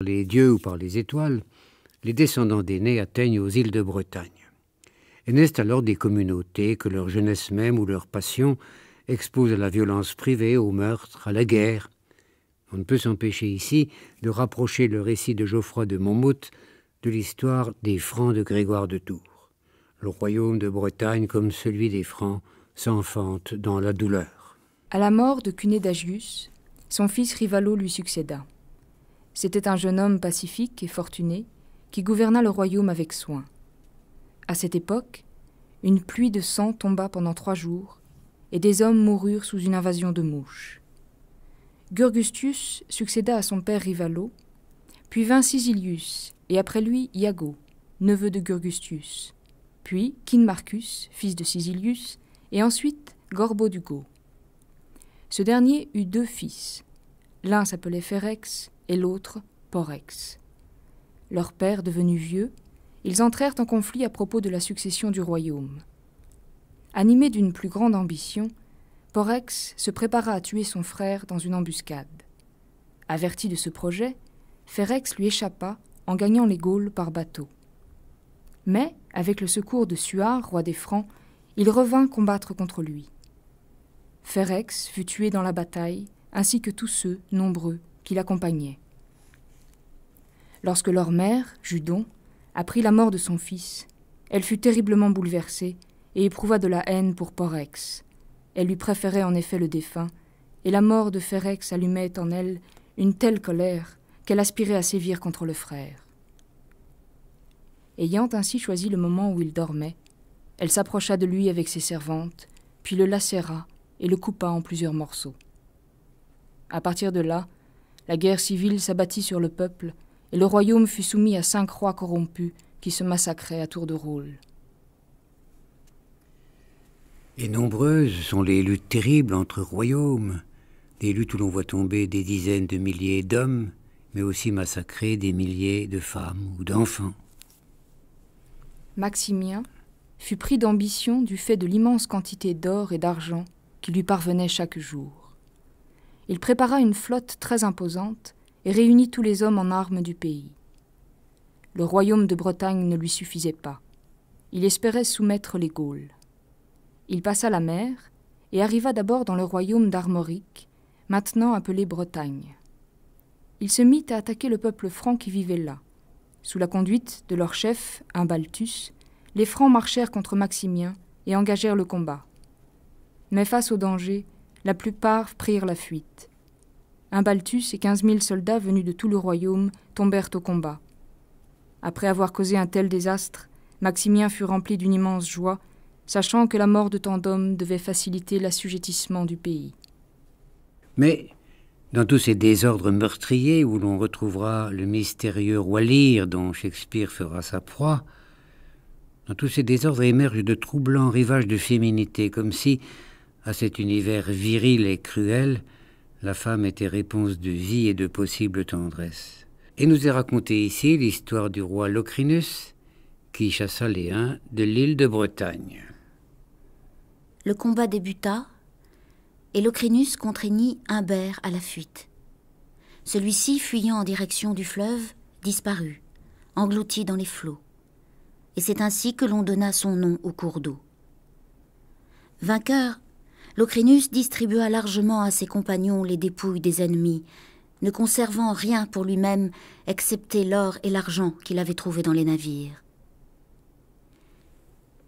les dieux ou par les étoiles, les descendants d'aînés atteignent aux îles de Bretagne. Et naissent alors des communautés que leur jeunesse même ou leur passion expose à la violence privée, au meurtre, à la guerre. On ne peut s'empêcher ici de rapprocher le récit de Geoffroy de Monmouth de l'histoire des Francs de Grégoire de Tours. Le royaume de Bretagne, comme celui des Francs, s'enfante dans la douleur. À la mort de Cunédagius, son fils Rivalo lui succéda. C'était un jeune homme pacifique et fortuné qui gouverna le royaume avec soin. À cette époque, une pluie de sang tomba pendant trois jours, et des hommes moururent sous une invasion de mouches. Gurgustius succéda à son père Rivalo, puis vint Sisilius, et après lui Iago, neveu de Gurgustius, puis Marcus, fils de Sisilius, et ensuite d'Ugo. Ce dernier eut deux fils. L'un s'appelait Ferex et l'autre Porex. Leur père devenu vieux, ils entrèrent en conflit à propos de la succession du royaume. Animé d'une plus grande ambition, Porex se prépara à tuer son frère dans une embuscade. Averti de ce projet, Ferex lui échappa en gagnant les Gaules par bateau. Mais, avec le secours de Suard, roi des Francs, il revint combattre contre lui. Ferex fut tué dans la bataille, ainsi que tous ceux, nombreux, qui Lorsque leur mère, Judon, apprit la mort de son fils, elle fut terriblement bouleversée et éprouva de la haine pour Porex. Elle lui préférait en effet le défunt, et la mort de Ferex allumait en elle une telle colère qu'elle aspirait à sévir contre le frère. Ayant ainsi choisi le moment où il dormait, elle s'approcha de lui avec ses servantes, puis le lacéra et le coupa en plusieurs morceaux. À partir de là, la guerre civile s'abattit sur le peuple, et le royaume fut soumis à cinq rois corrompus qui se massacraient à tour de rôle. Et nombreuses sont les luttes terribles entre royaumes, des luttes où l'on voit tomber des dizaines de milliers d'hommes, mais aussi massacrer des milliers de femmes ou d'enfants. Maximien fut pris d'ambition du fait de l'immense quantité d'or et d'argent qui lui parvenait chaque jour il prépara une flotte très imposante et réunit tous les hommes en armes du pays. Le royaume de Bretagne ne lui suffisait pas. Il espérait soumettre les Gaules. Il passa la mer et arriva d'abord dans le royaume d'Armorique, maintenant appelé Bretagne. Il se mit à attaquer le peuple franc qui vivait là. Sous la conduite de leur chef, un Baltus, les Francs marchèrent contre Maximien et engagèrent le combat. Mais face au danger, la plupart prirent la fuite. Un Balthus et quinze mille soldats venus de tout le royaume tombèrent au combat. Après avoir causé un tel désastre, Maximien fut rempli d'une immense joie, sachant que la mort de tant d'hommes devait faciliter l'assujettissement du pays. Mais dans tous ces désordres meurtriers où l'on retrouvera le mystérieux roi dont Shakespeare fera sa proie, dans tous ces désordres émergent de troublants rivages de féminité, comme si à cet univers viril et cruel, la femme était réponse de vie et de possible tendresse. Et nous est racontée ici l'histoire du roi Locrinus qui chassa les Huns de l'île de Bretagne. Le combat débuta et Locrinus contraignit Humbert à la fuite. Celui-ci, fuyant en direction du fleuve, disparut, englouti dans les flots. Et c'est ainsi que l'on donna son nom au cours d'eau. Vainqueur, Locrinus distribua largement à ses compagnons les dépouilles des ennemis, ne conservant rien pour lui-même excepté l'or et l'argent qu'il avait trouvé dans les navires.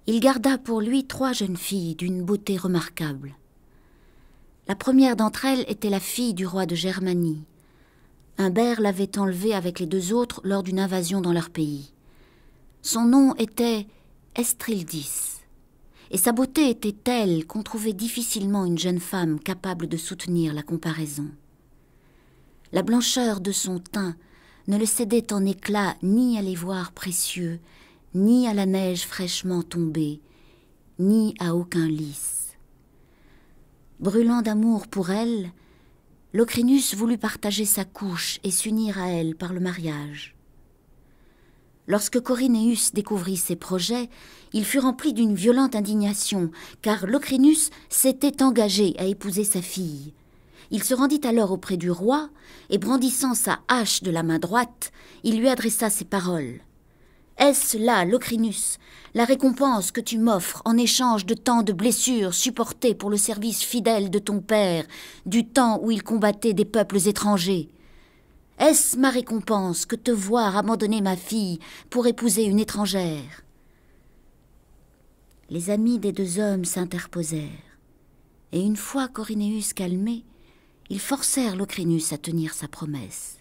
Il garda pour lui trois jeunes filles d'une beauté remarquable. La première d'entre elles était la fille du roi de Germanie. Humbert l'avait enlevée avec les deux autres lors d'une invasion dans leur pays. Son nom était Estrildis et sa beauté était telle qu'on trouvait difficilement une jeune femme capable de soutenir la comparaison. La blancheur de son teint ne le cédait en éclat ni à l'ivoire précieux, ni à la neige fraîchement tombée, ni à aucun lys. Brûlant d'amour pour elle, Locrinus voulut partager sa couche et s'unir à elle par le mariage. Lorsque Corinéus découvrit ses projets, il fut rempli d'une violente indignation, car Locrinus s'était engagé à épouser sa fille. Il se rendit alors auprès du roi, et brandissant sa hache de la main droite, il lui adressa ces paroles. Est-ce là, Locrinus, la récompense que tu m'offres en échange de tant de blessures supportées pour le service fidèle de ton père, du temps où il combattait des peuples étrangers est-ce ma récompense que te voir abandonner ma fille pour épouser une étrangère Les amis des deux hommes s'interposèrent, et une fois Corinéus calmé, ils forcèrent Locrinus à tenir sa promesse.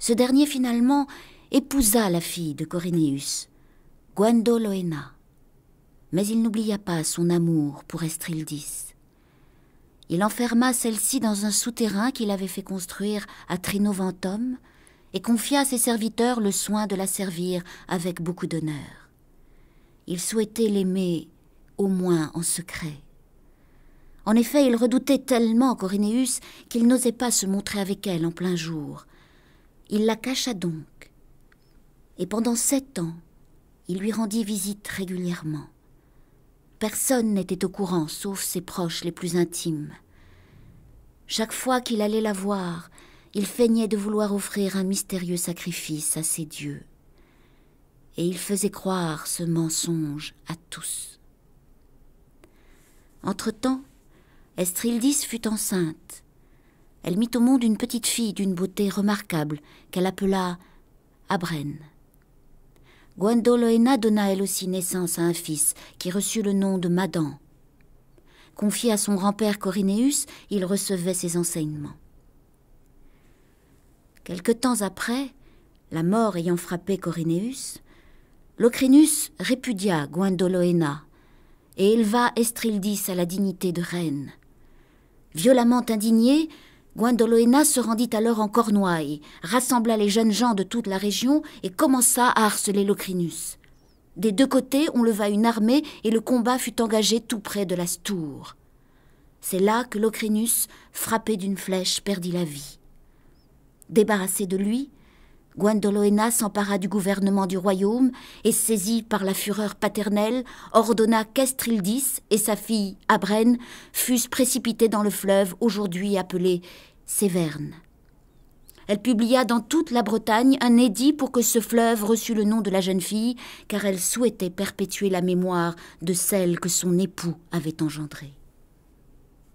Ce dernier finalement épousa la fille de Corinéus, Loena, mais il n'oublia pas son amour pour Estrildis. Il enferma celle-ci dans un souterrain qu'il avait fait construire à Trinovantum et confia à ses serviteurs le soin de la servir avec beaucoup d'honneur. Il souhaitait l'aimer au moins en secret. En effet, il redoutait tellement Corinéus qu'il n'osait pas se montrer avec elle en plein jour. Il la cacha donc, et pendant sept ans, il lui rendit visite régulièrement. Personne n'était au courant, sauf ses proches les plus intimes. Chaque fois qu'il allait la voir, il feignait de vouloir offrir un mystérieux sacrifice à ses dieux. Et il faisait croire ce mensonge à tous. Entre-temps, Estrildis fut enceinte. Elle mit au monde une petite fille d'une beauté remarquable qu'elle appela Abren. Gwendoloena donna elle aussi naissance à un fils qui reçut le nom de Madan. Confié à son grand-père Corinéus, il recevait ses enseignements. Quelque temps après, la mort ayant frappé Corinéus, Locrinus répudia Guandoloena et éleva Estrildis à la dignité de reine. Violemment indigné, Guandoloena se rendit alors en Cornouailles, rassembla les jeunes gens de toute la région et commença à harceler Locrinus. Des deux côtés, on leva une armée et le combat fut engagé tout près de la Stour. C'est là que Locrinus, frappé d'une flèche, perdit la vie. Débarrassé de lui, Gwendoloena s'empara du gouvernement du royaume et, saisi par la fureur paternelle, ordonna qu'Estrildis et sa fille Abrenne fussent précipités dans le fleuve aujourd'hui appelé Séverne. Elle publia dans toute la Bretagne un édit pour que ce fleuve reçût le nom de la jeune fille, car elle souhaitait perpétuer la mémoire de celle que son époux avait engendrée.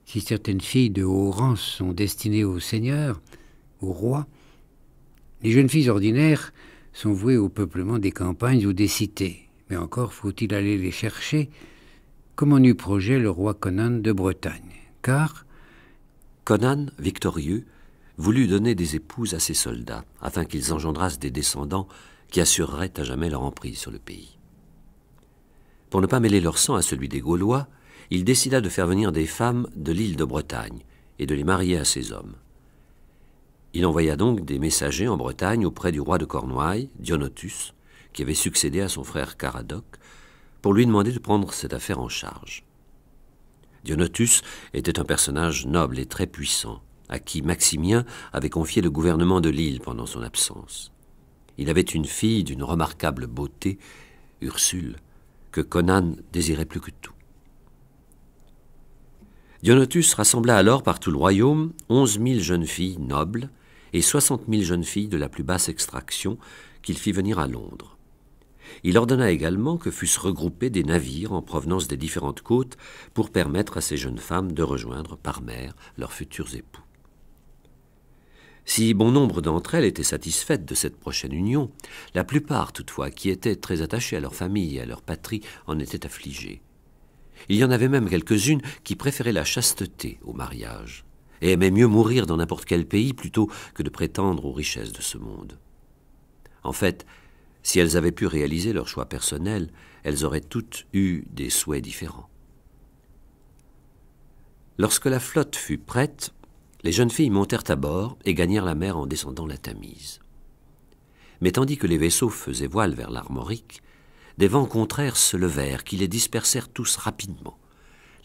Si certaines filles de haut rang sont destinées au Seigneur, au roi, les jeunes filles ordinaires sont vouées au peuplement des campagnes ou des cités, mais encore faut-il aller les chercher, comme en eut projet le roi Conan de Bretagne, car Conan, victorieux, voulut donner des épouses à ses soldats, afin qu'ils engendrassent des descendants qui assureraient à jamais leur emprise sur le pays. Pour ne pas mêler leur sang à celui des Gaulois, il décida de faire venir des femmes de l'île de Bretagne et de les marier à ses hommes. Il envoya donc des messagers en Bretagne auprès du roi de Cornouailles, Dionotus, qui avait succédé à son frère Caradoc, pour lui demander de prendre cette affaire en charge. Dionotus était un personnage noble et très puissant, à qui Maximien avait confié le gouvernement de l'île pendant son absence. Il avait une fille d'une remarquable beauté, Ursule, que Conan désirait plus que tout. Dionotus rassembla alors par tout le royaume onze mille jeunes filles nobles et 60 000 jeunes filles de la plus basse extraction qu'il fit venir à Londres. Il ordonna également que fussent regroupés des navires en provenance des différentes côtes pour permettre à ces jeunes femmes de rejoindre par mer leurs futurs époux. Si bon nombre d'entre elles étaient satisfaites de cette prochaine union, la plupart toutefois, qui étaient très attachées à leur famille et à leur patrie, en étaient affligées. Il y en avait même quelques-unes qui préféraient la chasteté au mariage et aimait mieux mourir dans n'importe quel pays plutôt que de prétendre aux richesses de ce monde. En fait, si elles avaient pu réaliser leur choix personnel, elles auraient toutes eu des souhaits différents. Lorsque la flotte fut prête, les jeunes filles montèrent à bord et gagnèrent la mer en descendant la Tamise. Mais tandis que les vaisseaux faisaient voile vers l'Armorique, des vents contraires se levèrent qui les dispersèrent tous rapidement.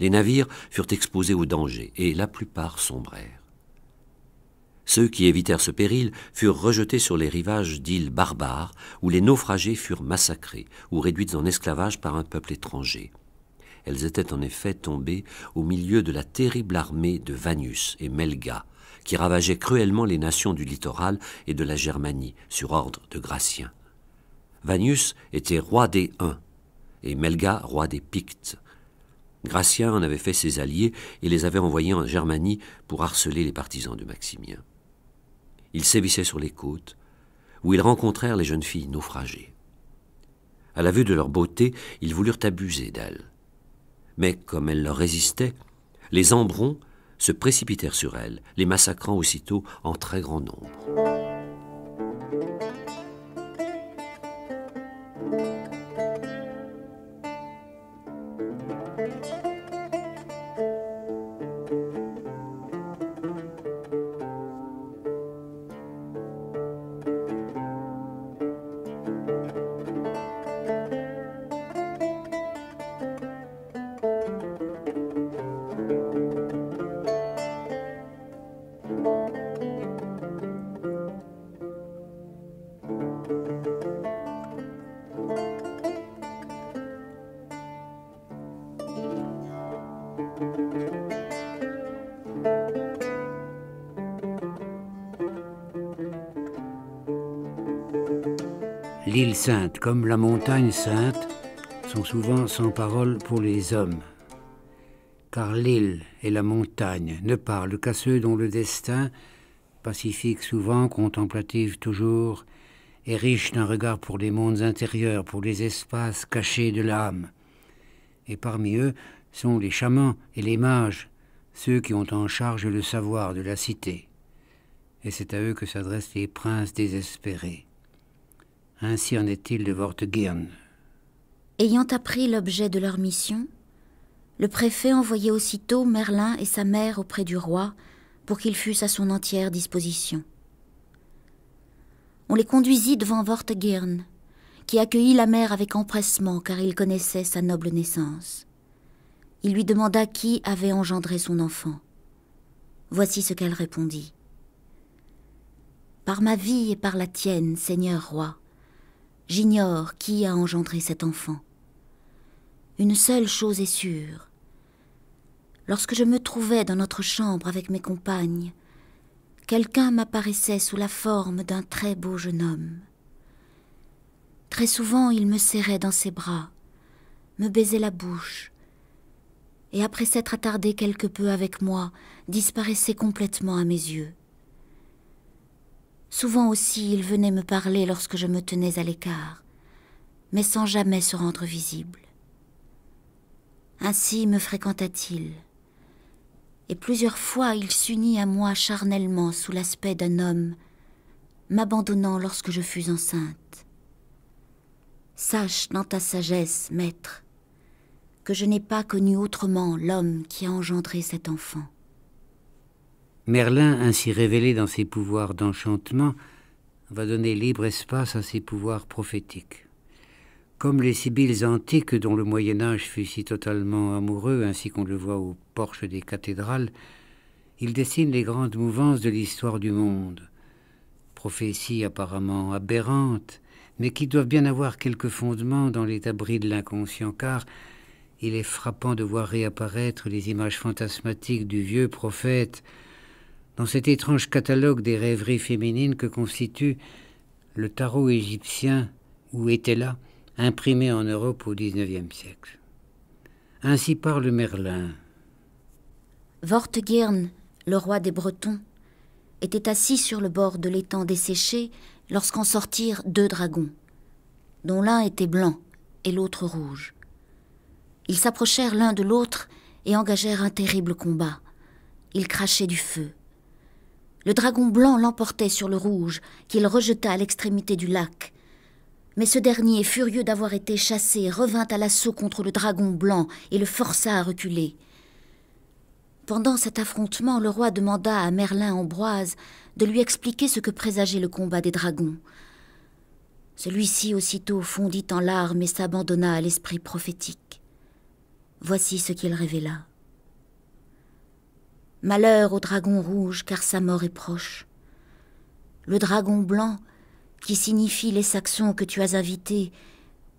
Les navires furent exposés au danger, et la plupart sombrèrent. Ceux qui évitèrent ce péril furent rejetés sur les rivages d'îles barbares, où les naufragés furent massacrés ou réduits en esclavage par un peuple étranger. Elles étaient en effet tombées au milieu de la terrible armée de vanius et Melga, qui ravageait cruellement les nations du littoral et de la Germanie, sur ordre de Gratien. Vanius était roi des Huns, et Melga roi des Pictes. Gratien en avait fait ses alliés et les avait envoyés en Germanie pour harceler les partisans de Maximien. Ils sévissaient sur les côtes, où ils rencontrèrent les jeunes filles naufragées. À la vue de leur beauté, ils voulurent abuser d'elles. Mais comme elles leur résistaient, les Ambrons se précipitèrent sur elles, les massacrant aussitôt en très grand nombre. comme la montagne sainte, sont souvent sans parole pour les hommes. Car l'île et la montagne ne parlent qu'à ceux dont le destin, pacifique souvent, contemplatif toujours, est riche d'un regard pour les mondes intérieurs, pour les espaces cachés de l'âme. Et parmi eux sont les chamans et les mages, ceux qui ont en charge le savoir de la cité. Et c'est à eux que s'adressent les princes désespérés. Ainsi en est-il de Vortigern. Ayant appris l'objet de leur mission, le préfet envoyait aussitôt Merlin et sa mère auprès du roi pour qu'ils fussent à son entière disposition. On les conduisit devant Vortigern, qui accueillit la mère avec empressement car il connaissait sa noble naissance. Il lui demanda qui avait engendré son enfant. Voici ce qu'elle répondit. Par ma vie et par la tienne, Seigneur roi, J'ignore qui a engendré cet enfant. Une seule chose est sûre. Lorsque je me trouvais dans notre chambre avec mes compagnes, quelqu'un m'apparaissait sous la forme d'un très beau jeune homme. Très souvent il me serrait dans ses bras, me baisait la bouche, et après s'être attardé quelque peu avec moi, disparaissait complètement à mes yeux. Souvent aussi, il venait me parler lorsque je me tenais à l'écart, mais sans jamais se rendre visible. Ainsi me fréquenta-t-il, et plusieurs fois il s'unit à moi charnellement sous l'aspect d'un homme, m'abandonnant lorsque je fus enceinte. Sache dans ta sagesse, maître, que je n'ai pas connu autrement l'homme qui a engendré cet enfant. Merlin, ainsi révélé dans ses pouvoirs d'enchantement, va donner libre espace à ses pouvoirs prophétiques. Comme les sibylles antiques dont le Moyen Âge fut si totalement amoureux, ainsi qu'on le voit au porches des cathédrales, il dessine les grandes mouvances de l'histoire du monde, prophéties apparemment aberrantes, mais qui doivent bien avoir quelque fondement dans les abris de l'inconscient, car il est frappant de voir réapparaître les images fantasmatiques du vieux prophète dans cet étrange catalogue des rêveries féminines que constitue le tarot égyptien ou là, imprimé en Europe au XIXe siècle. Ainsi parle Merlin. Vortigern, le roi des Bretons, était assis sur le bord de l'étang desséché lorsqu'en sortirent deux dragons, dont l'un était blanc et l'autre rouge. Ils s'approchèrent l'un de l'autre et engagèrent un terrible combat. Ils crachaient du feu, le dragon blanc l'emportait sur le rouge, qu'il rejeta à l'extrémité du lac. Mais ce dernier, furieux d'avoir été chassé, revint à l'assaut contre le dragon blanc et le força à reculer. Pendant cet affrontement, le roi demanda à Merlin Ambroise de lui expliquer ce que présageait le combat des dragons. Celui-ci aussitôt fondit en larmes et s'abandonna à l'esprit prophétique. Voici ce qu'il révéla. Malheur au dragon rouge, car sa mort est proche. Le dragon blanc, qui signifie les Saxons que tu as invités,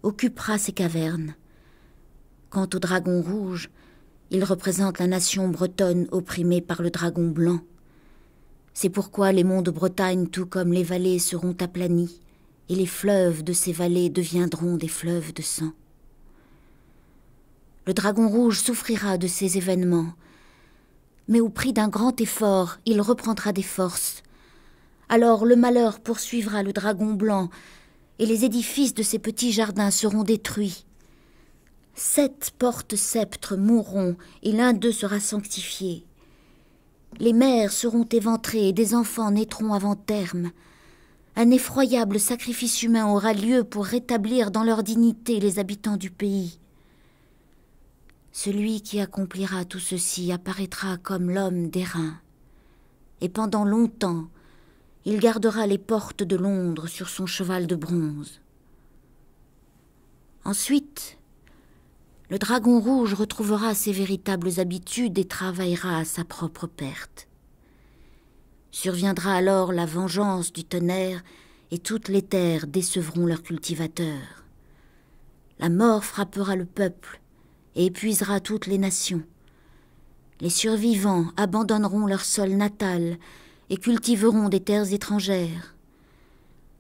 occupera ces cavernes. Quant au dragon rouge, il représente la nation bretonne opprimée par le dragon blanc. C'est pourquoi les monts de Bretagne, tout comme les vallées, seront aplanis, et les fleuves de ces vallées deviendront des fleuves de sang. Le dragon rouge souffrira de ces événements, mais au prix d'un grand effort, il reprendra des forces. Alors le malheur poursuivra le dragon blanc, et les édifices de ses petits jardins seront détruits. Sept portes-sceptres mourront, et l'un d'eux sera sanctifié. Les mères seront éventrées, et des enfants naîtront avant terme. Un effroyable sacrifice humain aura lieu pour rétablir dans leur dignité les habitants du pays. Celui qui accomplira tout ceci apparaîtra comme l'homme d'airain. Et pendant longtemps, il gardera les portes de Londres sur son cheval de bronze. Ensuite, le dragon rouge retrouvera ses véritables habitudes et travaillera à sa propre perte. Surviendra alors la vengeance du tonnerre et toutes les terres décevront leurs cultivateurs. La mort frappera le peuple et épuisera toutes les nations. Les survivants abandonneront leur sol natal et cultiveront des terres étrangères.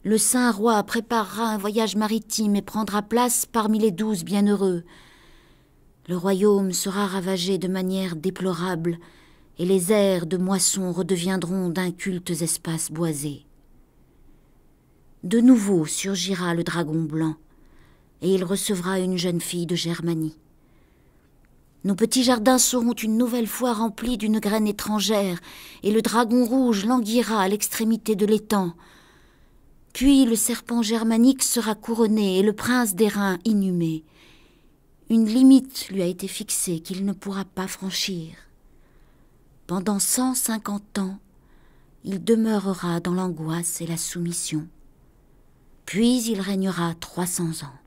Le saint roi préparera un voyage maritime et prendra place parmi les douze bienheureux. Le royaume sera ravagé de manière déplorable, et les airs de moissons redeviendront d'incultes espaces boisés. De nouveau surgira le dragon blanc, et il recevra une jeune fille de Germanie. Nos petits jardins seront une nouvelle fois remplis d'une graine étrangère, et le dragon rouge languira à l'extrémité de l'étang. Puis le serpent germanique sera couronné et le prince des reins inhumé. Une limite lui a été fixée qu'il ne pourra pas franchir. Pendant cent cinquante ans, il demeurera dans l'angoisse et la soumission. Puis il régnera trois cents ans.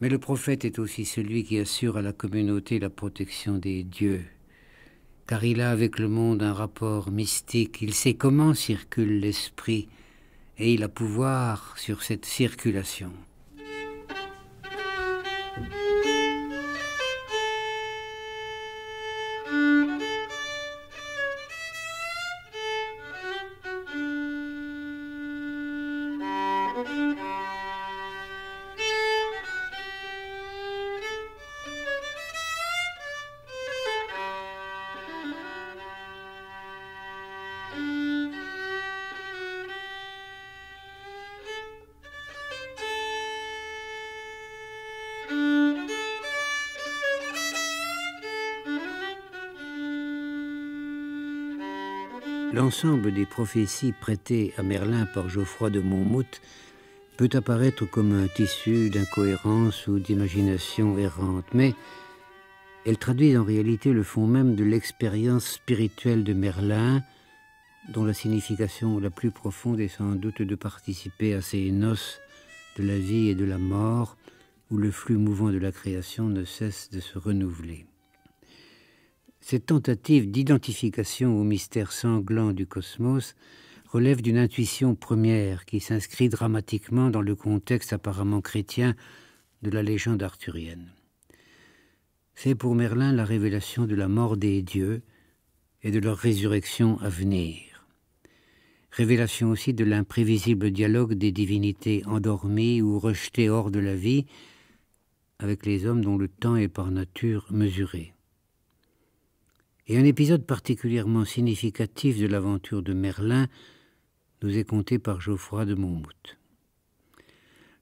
Mais le prophète est aussi celui qui assure à la communauté la protection des dieux, car il a avec le monde un rapport mystique, il sait comment circule l'esprit, et il a pouvoir sur cette circulation. l'ensemble des prophéties prêtées à Merlin par Geoffroy de montmouth peut apparaître comme un tissu d'incohérence ou d'imagination errante, mais elle traduit en réalité le fond même de l'expérience spirituelle de Merlin, dont la signification la plus profonde est sans doute de participer à ces noces de la vie et de la mort, où le flux mouvant de la création ne cesse de se renouveler. Cette tentative d'identification au mystère sanglant du cosmos relève d'une intuition première qui s'inscrit dramatiquement dans le contexte apparemment chrétien de la légende arthurienne. C'est pour Merlin la révélation de la mort des dieux et de leur résurrection à venir. Révélation aussi de l'imprévisible dialogue des divinités endormies ou rejetées hors de la vie avec les hommes dont le temps est par nature mesuré. Et un épisode particulièrement significatif de l'aventure de Merlin nous est conté par Geoffroy de Monmouth.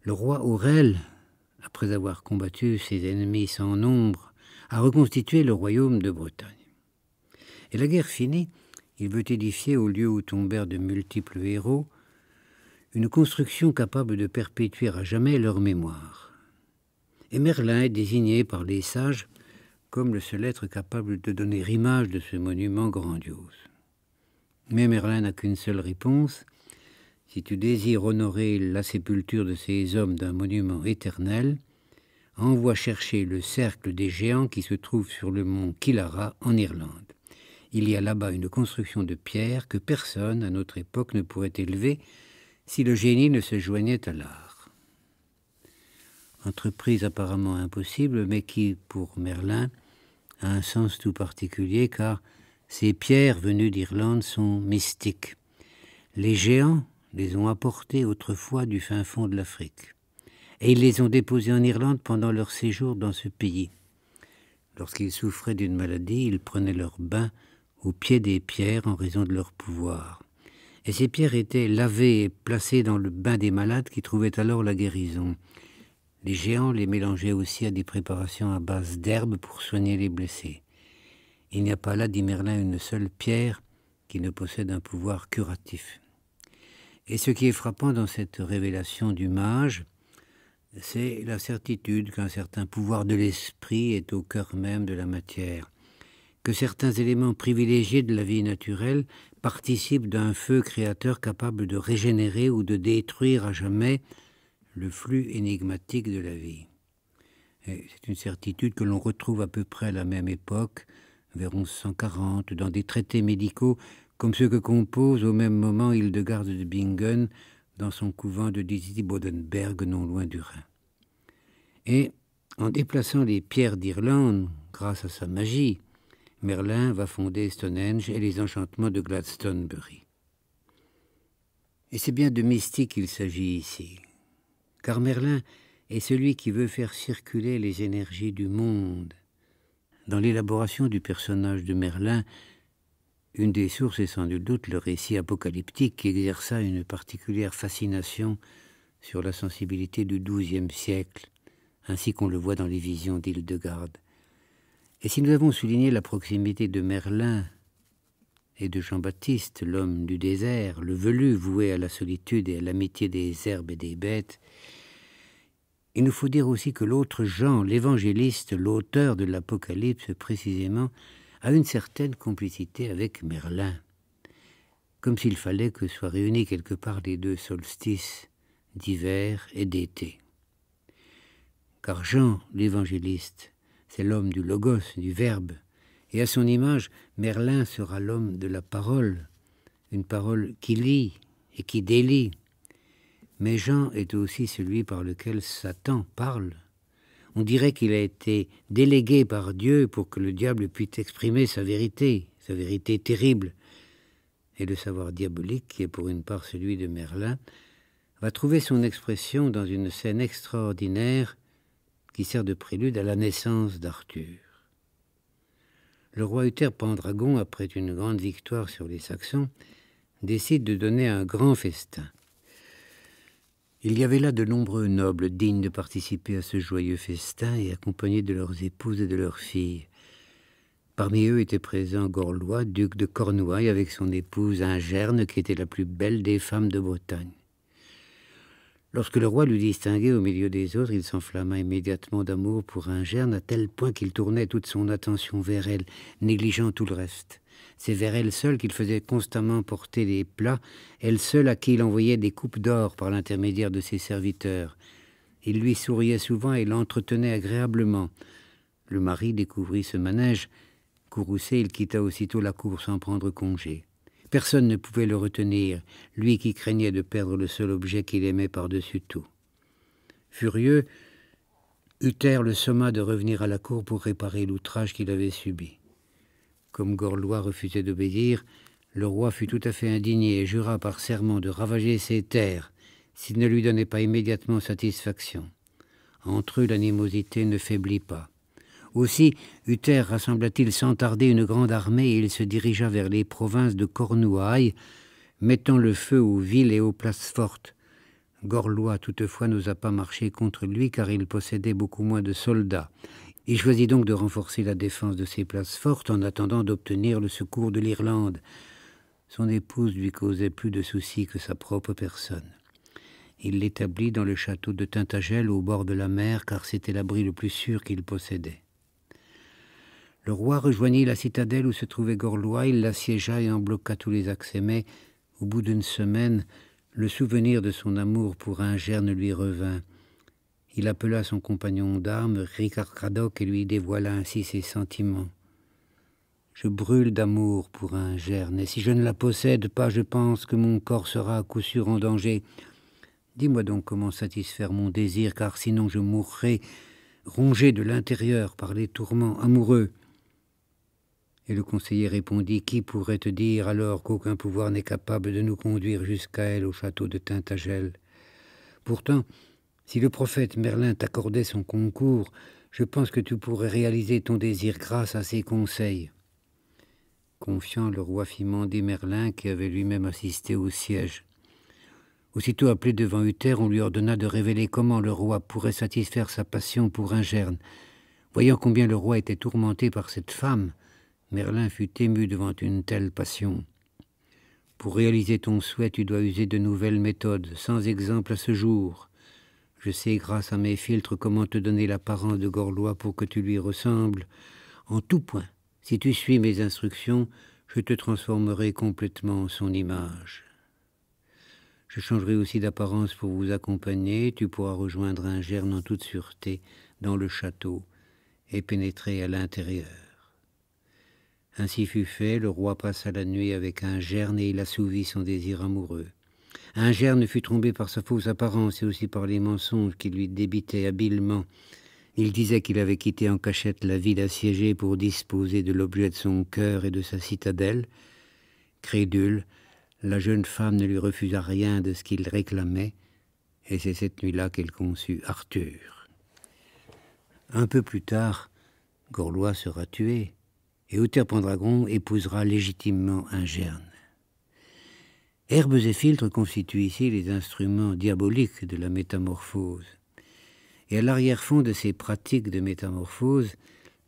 Le roi Aurel, après avoir combattu ses ennemis sans nombre, a reconstitué le royaume de Bretagne. Et la guerre finie, il veut édifier au lieu où tombèrent de multiples héros une construction capable de perpétuer à jamais leur mémoire. Et Merlin est désigné par les sages comme le seul être capable de donner image de ce monument grandiose. Mais Merlin n'a qu'une seule réponse. Si tu désires honorer la sépulture de ces hommes d'un monument éternel, envoie chercher le cercle des géants qui se trouve sur le mont Killara en Irlande. Il y a là-bas une construction de pierre que personne à notre époque ne pourrait élever si le génie ne se joignait à l'art entreprise apparemment impossible, mais qui, pour Merlin, a un sens tout particulier, car ces pierres venues d'Irlande sont mystiques. Les géants les ont apportées autrefois du fin fond de l'Afrique, et ils les ont déposées en Irlande pendant leur séjour dans ce pays. Lorsqu'ils souffraient d'une maladie, ils prenaient leur bain au pied des pierres en raison de leur pouvoir. Et ces pierres étaient lavées et placées dans le bain des malades qui trouvaient alors la guérison. Les géants les mélangeaient aussi à des préparations à base d'herbes pour soigner les blessés. Il n'y a pas là, dit Merlin, une seule pierre qui ne possède un pouvoir curatif. Et ce qui est frappant dans cette révélation du mage, c'est la certitude qu'un certain pouvoir de l'esprit est au cœur même de la matière, que certains éléments privilégiés de la vie naturelle participent d'un feu créateur capable de régénérer ou de détruire à jamais le flux énigmatique de la vie. C'est une certitude que l'on retrouve à peu près à la même époque, vers 1140, dans des traités médicaux comme ceux que compose au même moment Hildegarde de Bingen dans son couvent de Bodenberg, non loin du Rhin. Et en déplaçant les pierres d'Irlande, grâce à sa magie, Merlin va fonder Stonehenge et les enchantements de Gladstonebury. Et c'est bien de mystique qu'il s'agit ici car Merlin est celui qui veut faire circuler les énergies du monde. Dans l'élaboration du personnage de Merlin, une des sources est sans doute le récit apocalyptique qui exerça une particulière fascination sur la sensibilité du XIIe siècle, ainsi qu'on le voit dans les visions d'Hildegarde. Et si nous avons souligné la proximité de Merlin et de Jean-Baptiste, l'homme du désert, le velu voué à la solitude et à l'amitié des herbes et des bêtes, il nous faut dire aussi que l'autre Jean, l'évangéliste, l'auteur de l'Apocalypse précisément, a une certaine complicité avec Merlin, comme s'il fallait que soient réunis quelque part les deux solstices d'hiver et d'été. Car Jean, l'évangéliste, c'est l'homme du logos, du Verbe, et à son image, Merlin sera l'homme de la parole, une parole qui lit et qui délie. Mais Jean est aussi celui par lequel Satan parle. On dirait qu'il a été délégué par Dieu pour que le diable puisse exprimer sa vérité, sa vérité terrible. Et le savoir diabolique, qui est pour une part celui de Merlin, va trouver son expression dans une scène extraordinaire qui sert de prélude à la naissance d'Arthur le roi Uther Pendragon, après une grande victoire sur les Saxons, décide de donner un grand festin. Il y avait là de nombreux nobles dignes de participer à ce joyeux festin et accompagnés de leurs épouses et de leurs filles. Parmi eux était présent Gorlois, duc de Cornouailles, avec son épouse Ingerne, qui était la plus belle des femmes de Bretagne. Lorsque le roi lui distinguait au milieu des autres, il s'enflamma immédiatement d'amour pour Ingerne à tel point qu'il tournait toute son attention vers elle, négligeant tout le reste. C'est vers elle seule qu'il faisait constamment porter des plats, elle seule à qui il envoyait des coupes d'or par l'intermédiaire de ses serviteurs. Il lui souriait souvent et l'entretenait agréablement. Le mari découvrit ce manège. Courroucé, il quitta aussitôt la cour sans prendre congé. Personne ne pouvait le retenir, lui qui craignait de perdre le seul objet qu'il aimait par-dessus tout. Furieux, Uther le somma de revenir à la cour pour réparer l'outrage qu'il avait subi. Comme Gorlois refusait d'obéir, le roi fut tout à fait indigné et jura par serment de ravager ses terres s'il ne lui donnait pas immédiatement satisfaction. Entre eux, l'animosité ne faiblit pas. Aussi Uther rassembla-t-il sans tarder une grande armée et il se dirigea vers les provinces de Cornouailles, mettant le feu aux villes et aux places fortes. Gorlois toutefois n'osa pas marcher contre lui car il possédait beaucoup moins de soldats. Il choisit donc de renforcer la défense de ses places fortes en attendant d'obtenir le secours de l'Irlande. Son épouse lui causait plus de soucis que sa propre personne. Il l'établit dans le château de Tintagel au bord de la mer car c'était l'abri le plus sûr qu'il possédait. Le roi rejoignit la citadelle où se trouvait Gorlois, il l'assiégea et en bloqua tous les accès, mais, au bout d'une semaine, le souvenir de son amour pour Ingerne lui revint. Il appela son compagnon d'armes, Ricard Cradoc, et lui dévoila ainsi ses sentiments. Je brûle d'amour pour Ingerne, et si je ne la possède pas, je pense que mon corps sera à coup sûr en danger. Dis-moi donc comment satisfaire mon désir, car sinon je mourrai, rongé de l'intérieur par les tourments amoureux. Et le conseiller répondit Qui pourrait te dire alors qu'aucun pouvoir n'est capable de nous conduire jusqu'à elle au château de Tintagel Pourtant, si le prophète Merlin t'accordait son concours, je pense que tu pourrais réaliser ton désir grâce à ses conseils. Confiant, le roi fit mander Merlin, qui avait lui-même assisté au siège. Aussitôt appelé devant Uther, on lui ordonna de révéler comment le roi pourrait satisfaire sa passion pour Ingerne. Voyant combien le roi était tourmenté par cette femme, Merlin fut ému devant une telle passion. Pour réaliser ton souhait, tu dois user de nouvelles méthodes, sans exemple à ce jour. Je sais grâce à mes filtres comment te donner l'apparence de Gorlois pour que tu lui ressembles. En tout point, si tu suis mes instructions, je te transformerai complètement en son image. Je changerai aussi d'apparence pour vous accompagner. Tu pourras rejoindre un germe en toute sûreté dans le château et pénétrer à l'intérieur. Ainsi fut fait, le roi passa la nuit avec un gerne et il assouvit son désir amoureux. Un gerne fut trompé par sa fausse apparence et aussi par les mensonges qui lui débitaient habilement. Il disait qu'il avait quitté en cachette la ville assiégée pour disposer de l'objet de son cœur et de sa citadelle. Crédule, la jeune femme ne lui refusa rien de ce qu'il réclamait, et c'est cette nuit-là qu'elle conçut Arthur. Un peu plus tard, Gorlois sera tué et Uther Pendragon épousera légitimement un gerne. Herbes et filtres constituent ici les instruments diaboliques de la métamorphose. Et à l'arrière-fond de ces pratiques de métamorphose,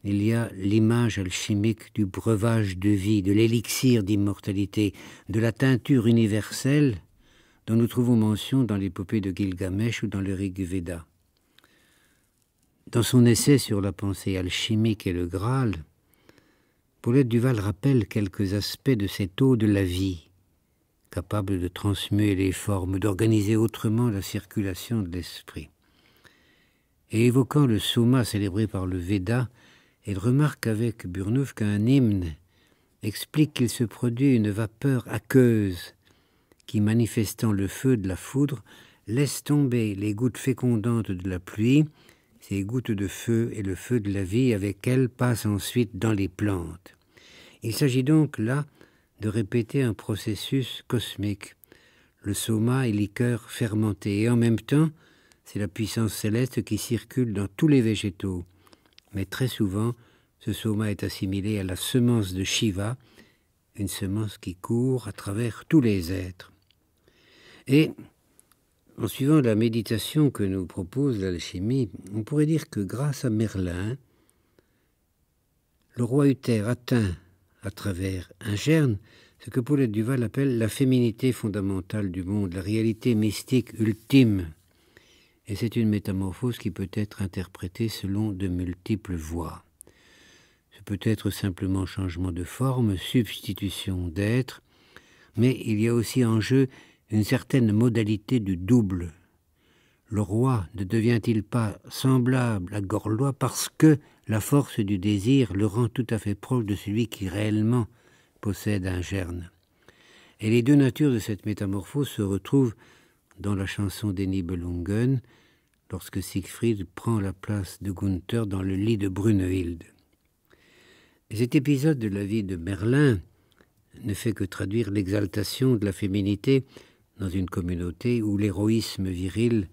il y a l'image alchimique du breuvage de vie, de l'élixir d'immortalité, de la teinture universelle dont nous trouvons mention dans l'épopée de Gilgamesh ou dans le Rig Veda. Dans son essai sur la pensée alchimique et le Graal, Paulette Duval rappelle quelques aspects de cette eau de la vie, capable de transmuer les formes, d'organiser autrement la circulation de l'esprit. Et évoquant le Soma célébré par le Veda, elle remarque avec Burnouf qu'un hymne explique qu'il se produit une vapeur aqueuse qui, manifestant le feu de la foudre, laisse tomber les gouttes fécondantes de la pluie ces gouttes de feu et le feu de la vie avec elles passent ensuite dans les plantes. Il s'agit donc là de répéter un processus cosmique. Le soma est liqueur fermenté et en même temps, c'est la puissance céleste qui circule dans tous les végétaux. Mais très souvent, ce soma est assimilé à la semence de Shiva, une semence qui court à travers tous les êtres. Et en suivant la méditation que nous propose l'alchimie, on pourrait dire que grâce à Merlin, le roi Uther atteint, à travers un germe, ce que Paulette Duval appelle la féminité fondamentale du monde, la réalité mystique ultime. Et c'est une métamorphose qui peut être interprétée selon de multiples voies. Ce peut être simplement changement de forme, substitution d'être, mais il y a aussi en jeu une certaine modalité du double. Le roi ne devient-il pas semblable à Gorlois parce que la force du désir le rend tout à fait proche de celui qui réellement possède un germe Et les deux natures de cette métamorphose se retrouvent dans la chanson des lorsque Siegfried prend la place de Gunther dans le lit de Brunehilde. Cet épisode de la vie de Merlin ne fait que traduire l'exaltation de la féminité dans une communauté où l'héroïsme viril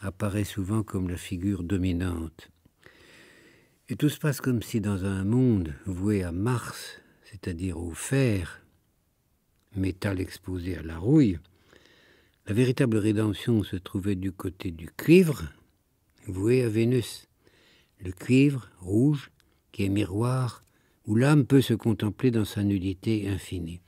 apparaît souvent comme la figure dominante. Et tout se passe comme si dans un monde voué à Mars, c'est-à-dire au fer, métal exposé à la rouille, la véritable rédemption se trouvait du côté du cuivre, voué à Vénus, le cuivre rouge qui est miroir où l'âme peut se contempler dans sa nudité infinie.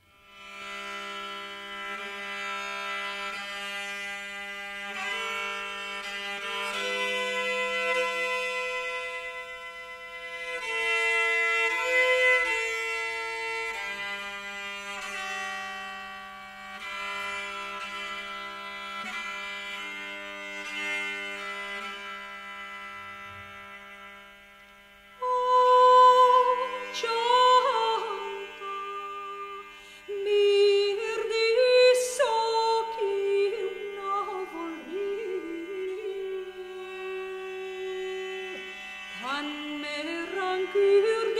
маленький вер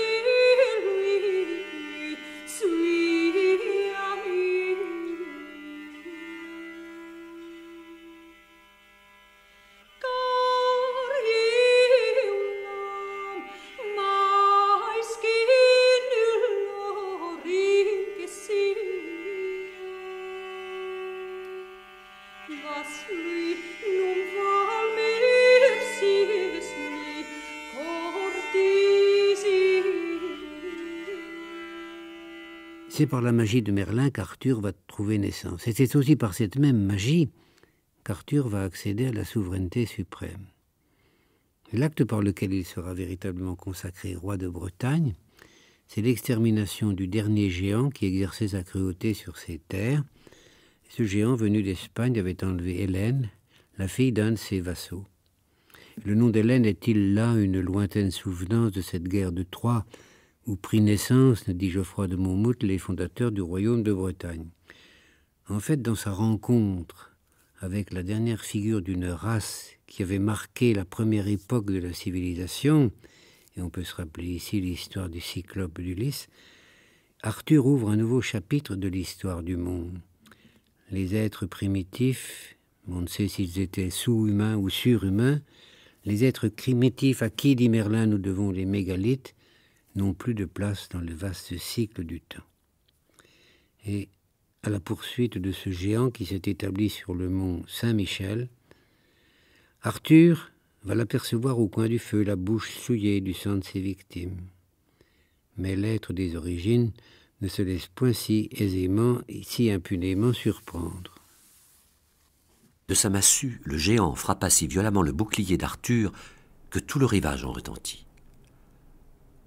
par la magie de Merlin qu'Arthur va trouver naissance. Et c'est aussi par cette même magie qu'Arthur va accéder à la souveraineté suprême. L'acte par lequel il sera véritablement consacré roi de Bretagne, c'est l'extermination du dernier géant qui exerçait sa cruauté sur ses terres. Ce géant venu d'Espagne avait enlevé Hélène, la fille d'un de ses vassaux. Le nom d'Hélène est-il là une lointaine souvenance de cette guerre de Troie où prit naissance, dit Geoffroy de Monmouth, les fondateurs du royaume de Bretagne. En fait, dans sa rencontre avec la dernière figure d'une race qui avait marqué la première époque de la civilisation, et on peut se rappeler ici l'histoire du cyclope d'Ulysse, Arthur ouvre un nouveau chapitre de l'histoire du monde. Les êtres primitifs, on ne sait s'ils étaient sous-humains ou surhumains, les êtres primitifs à qui, dit Merlin, nous devons les mégalithes, n'ont plus de place dans le vaste cycle du temps. Et à la poursuite de ce géant qui s'est établi sur le mont Saint-Michel, Arthur va l'apercevoir au coin du feu, la bouche souillée du sang de ses victimes. Mais l'être des origines ne se laisse point si aisément et si impunément surprendre. De sa massue, le géant frappa si violemment le bouclier d'Arthur que tout le rivage en retentit.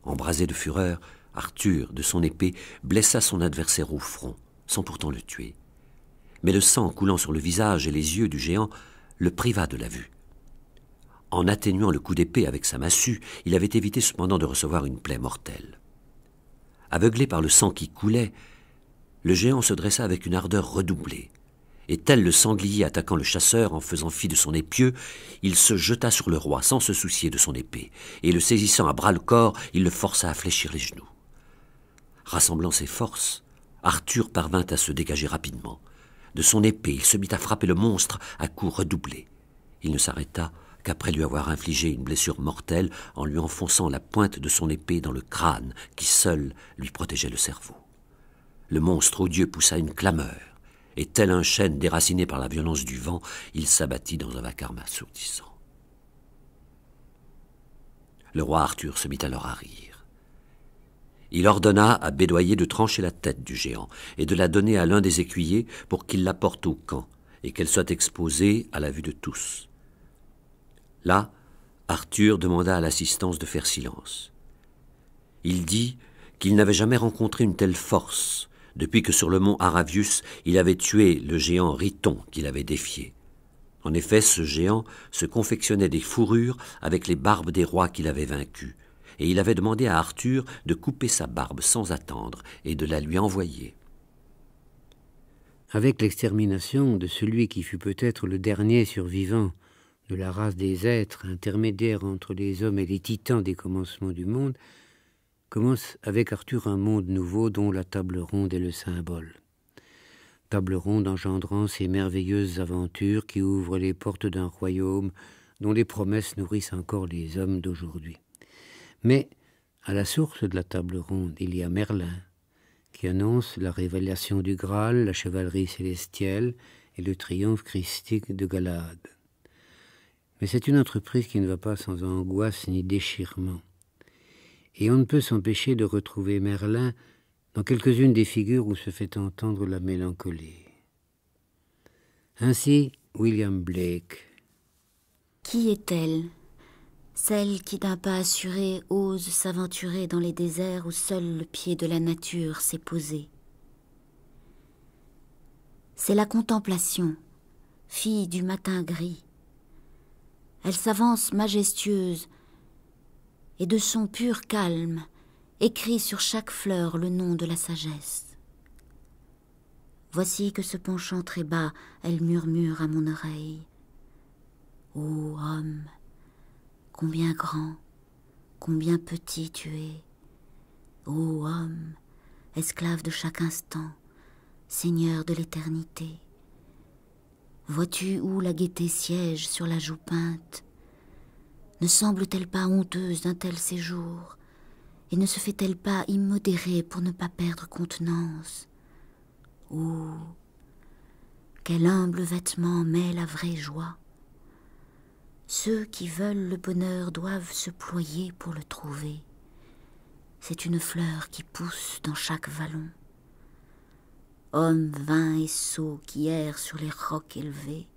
Embrasé de fureur, Arthur, de son épée, blessa son adversaire au front, sans pourtant le tuer. Mais le sang coulant sur le visage et les yeux du géant le priva de la vue. En atténuant le coup d'épée avec sa massue, il avait évité cependant de recevoir une plaie mortelle. Aveuglé par le sang qui coulait, le géant se dressa avec une ardeur redoublée et tel le sanglier attaquant le chasseur en faisant fi de son épieu, il se jeta sur le roi sans se soucier de son épée, et le saisissant à bras le corps, il le força à fléchir les genoux. Rassemblant ses forces, Arthur parvint à se dégager rapidement. De son épée, il se mit à frapper le monstre à coups redoublés. Il ne s'arrêta qu'après lui avoir infligé une blessure mortelle en lui enfonçant la pointe de son épée dans le crâne qui seul lui protégeait le cerveau. Le monstre odieux poussa une clameur et tel un chêne déraciné par la violence du vent, il s'abattit dans un vacarme assourdissant. Le roi Arthur se mit alors à rire. Il ordonna à Bédoyer de trancher la tête du géant et de la donner à l'un des écuyers pour qu'il la porte au camp et qu'elle soit exposée à la vue de tous. Là, Arthur demanda à l'assistance de faire silence. Il dit qu'il n'avait jamais rencontré une telle force, depuis que sur le mont Aravius il avait tué le géant Riton qu'il avait défié. En effet, ce géant se confectionnait des fourrures avec les barbes des rois qu'il avait vaincus, et il avait demandé à Arthur de couper sa barbe sans attendre et de la lui envoyer. Avec l'extermination de celui qui fut peut-être le dernier survivant de la race des êtres intermédiaires entre les hommes et les titans des commencements du monde, commence avec Arthur un monde nouveau dont la table ronde est le symbole. Table ronde engendrant ces merveilleuses aventures qui ouvrent les portes d'un royaume dont les promesses nourrissent encore les hommes d'aujourd'hui. Mais à la source de la table ronde, il y a Merlin, qui annonce la révélation du Graal, la chevalerie célestielle et le triomphe christique de Galade. Mais c'est une entreprise qui ne va pas sans angoisse ni déchirement et on ne peut s'empêcher de retrouver Merlin dans quelques-unes des figures où se fait entendre la mélancolie. Ainsi, William Blake. Qui est-elle Celle qui d'un pas assuré ose s'aventurer dans les déserts où seul le pied de la nature s'est posé. C'est la contemplation, fille du matin gris. Elle s'avance majestueuse, et de son pur calme, écrit sur chaque fleur le nom de la sagesse. Voici que se penchant très bas, elle murmure à mon oreille. Ô homme, combien grand, combien petit tu es. Ô homme, esclave de chaque instant, seigneur de l'éternité. Vois-tu où la gaieté siège sur la joue peinte ne semble-t-elle pas honteuse d'un tel séjour Et ne se fait-elle pas immodérée pour ne pas perdre contenance Oh quel humble vêtement met la vraie joie Ceux qui veulent le bonheur doivent se ployer pour le trouver. C'est une fleur qui pousse dans chaque vallon. Homme vain et sot qui erre sur les rocs élevés,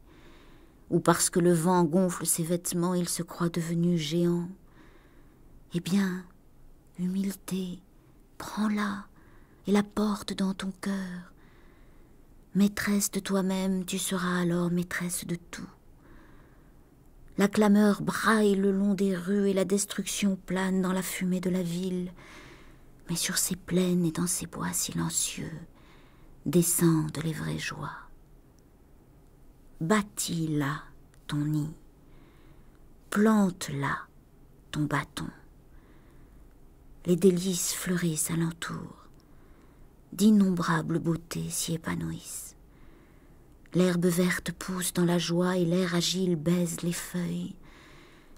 ou parce que le vent gonfle ses vêtements, il se croit devenu géant. Eh bien, humilité, prends-la et la porte dans ton cœur. Maîtresse de toi-même, tu seras alors maîtresse de tout. La clameur braille le long des rues et la destruction plane dans la fumée de la ville. Mais sur ces plaines et dans ces bois silencieux descendent les vraies joies bâtis là ton nid, plante là ton bâton. Les délices fleurissent alentour, d'innombrables beautés s'y épanouissent. L'herbe verte pousse dans la joie et l'air agile baise les feuilles.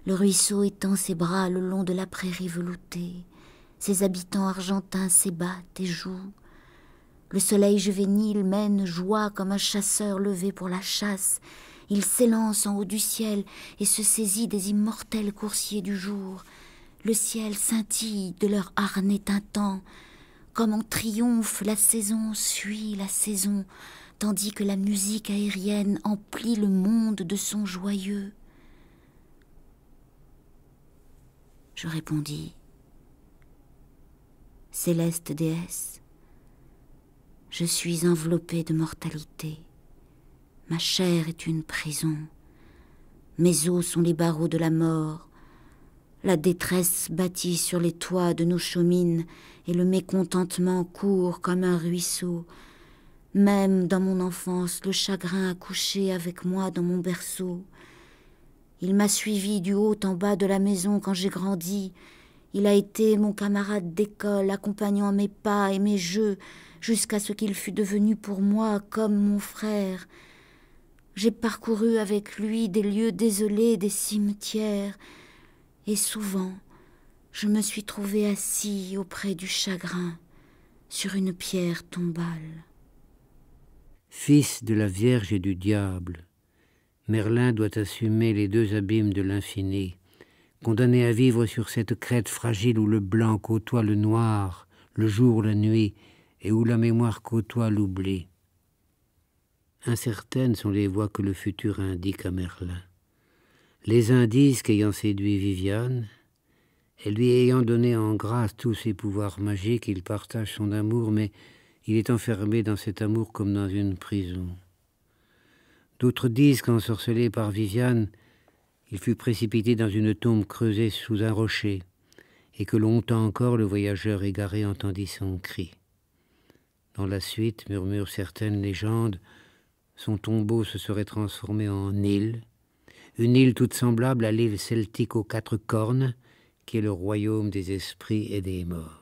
Le ruisseau étend ses bras le long de la prairie veloutée. Ses habitants argentins s'ébattent et jouent. Le soleil juvénile mène joie comme un chasseur levé pour la chasse. Il s'élance en haut du ciel et se saisit des immortels coursiers du jour. Le ciel scintille de leur harnais tintant. Comme en triomphe, la saison suit la saison, tandis que la musique aérienne emplit le monde de son joyeux. Je répondis Céleste déesse, je suis enveloppée de mortalité. Ma chair est une prison. Mes os sont les barreaux de la mort. La détresse bâtit sur les toits de nos chaumines et le mécontentement court comme un ruisseau. Même dans mon enfance, le chagrin a couché avec moi dans mon berceau. Il m'a suivi du haut en bas de la maison quand j'ai grandi, il a été mon camarade d'école, accompagnant mes pas et mes jeux, jusqu'à ce qu'il fût devenu pour moi comme mon frère. J'ai parcouru avec lui des lieux désolés, des cimetières, et souvent je me suis trouvé assis auprès du chagrin sur une pierre tombale. Fils de la Vierge et du diable, Merlin doit assumer les deux abîmes de l'infini, condamné à vivre sur cette crête fragile où le blanc côtoie le noir, le jour, la nuit, et où la mémoire côtoie l'oubli. Incertaines sont les voies que le futur indique à Merlin. Les disent qu'ayant séduit Viviane, et lui ayant donné en grâce tous ses pouvoirs magiques, il partage son amour, mais il est enfermé dans cet amour comme dans une prison. D'autres disent qu'ensorcelé par Viviane, il fut précipité dans une tombe creusée sous un rocher, et que longtemps encore le voyageur égaré entendit son cri. Dans la suite, murmurent certaines légendes, son tombeau se serait transformé en île, une île toute semblable à l'île celtique aux quatre cornes, qui est le royaume des esprits et des morts.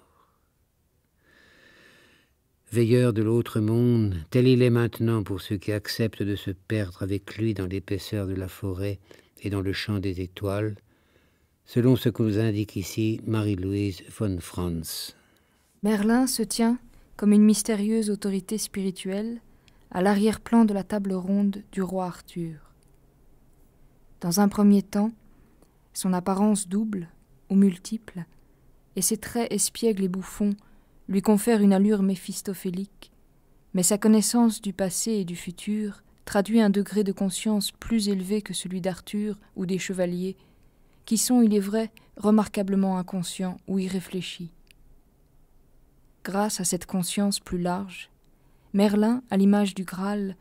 Veilleur de l'autre monde, tel il est maintenant pour ceux qui acceptent de se perdre avec lui dans l'épaisseur de la forêt et dans le champ des étoiles, selon ce que nous indique ici Marie-Louise von Franz. Merlin se tient, comme une mystérieuse autorité spirituelle, à l'arrière-plan de la table ronde du roi Arthur. Dans un premier temps, son apparence double ou multiple, et ses traits espiègles et bouffons lui confèrent une allure méphistophélique, mais sa connaissance du passé et du futur traduit un degré de conscience plus élevé que celui d'Arthur ou des chevaliers, qui sont, il est vrai, remarquablement inconscients ou irréfléchis. Grâce à cette conscience plus large, Merlin, à l'image du Graal,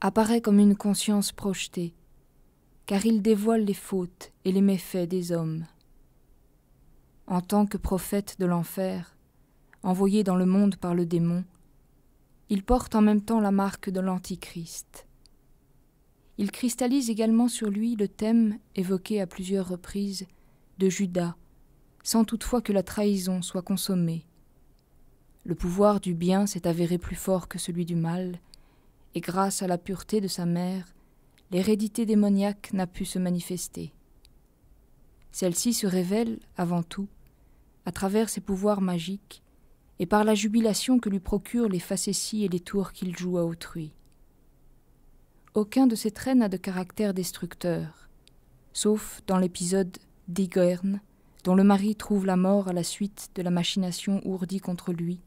apparaît comme une conscience projetée, car il dévoile les fautes et les méfaits des hommes. En tant que prophète de l'enfer, envoyé dans le monde par le démon, il porte en même temps la marque de l'Antichrist. Il cristallise également sur lui le thème, évoqué à plusieurs reprises, de Judas, sans toutefois que la trahison soit consommée. Le pouvoir du bien s'est avéré plus fort que celui du mal, et grâce à la pureté de sa mère, l'hérédité démoniaque n'a pu se manifester. Celle-ci se révèle, avant tout, à travers ses pouvoirs magiques et par la jubilation que lui procurent les facéties et les tours qu'il joue à autrui. Aucun de ces traits n'a de caractère destructeur, sauf dans l'épisode d'Igerne, dont le mari trouve la mort à la suite de la machination ourdie contre lui,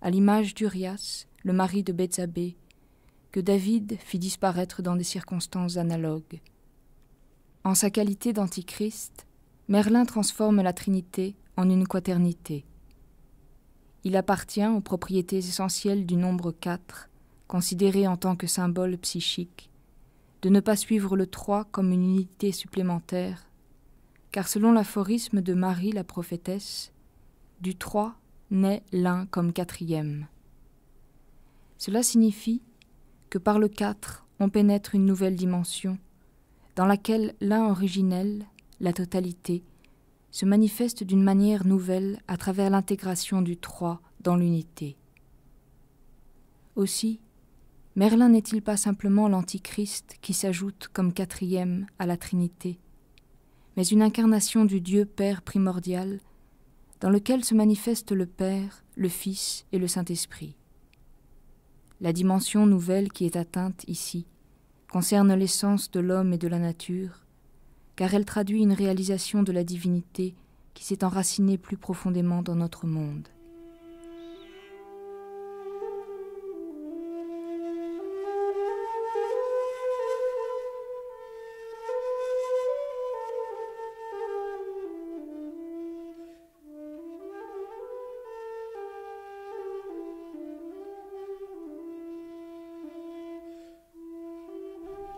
à l'image d'Urias, le mari de Bézabé, que David fit disparaître dans des circonstances analogues. En sa qualité d'antichrist, Merlin transforme la Trinité en une quaternité. Il appartient aux propriétés essentielles du nombre 4, considéré en tant que symbole psychique, de ne pas suivre le 3 comme une unité supplémentaire, car selon l'aphorisme de Marie la prophétesse, du 3 naît l'un comme quatrième. Cela signifie que par le 4, on pénètre une nouvelle dimension, dans laquelle l'un originel, la totalité, se manifeste d'une manière nouvelle à travers l'intégration du trois dans l'unité. Aussi, Merlin n'est-il pas simplement l'Antichrist qui s'ajoute comme quatrième à la Trinité, mais une incarnation du Dieu Père primordial, dans lequel se manifestent le Père, le Fils et le Saint-Esprit. La dimension nouvelle qui est atteinte ici concerne l'essence de l'homme et de la nature, car elle traduit une réalisation de la divinité qui s'est enracinée plus profondément dans notre monde.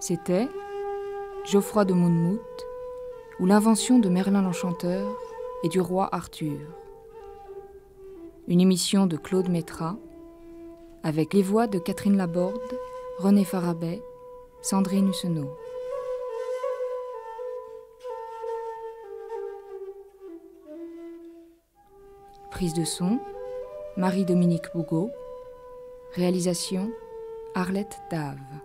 C'était Geoffroy de Monmouth, ou l'invention de Merlin l'Enchanteur et du roi Arthur. Une émission de Claude mettra avec les voix de Catherine Laborde, René Farabet, Sandrine Husseneau. Prise de son, Marie-Dominique Bougot. Réalisation, Arlette Dave.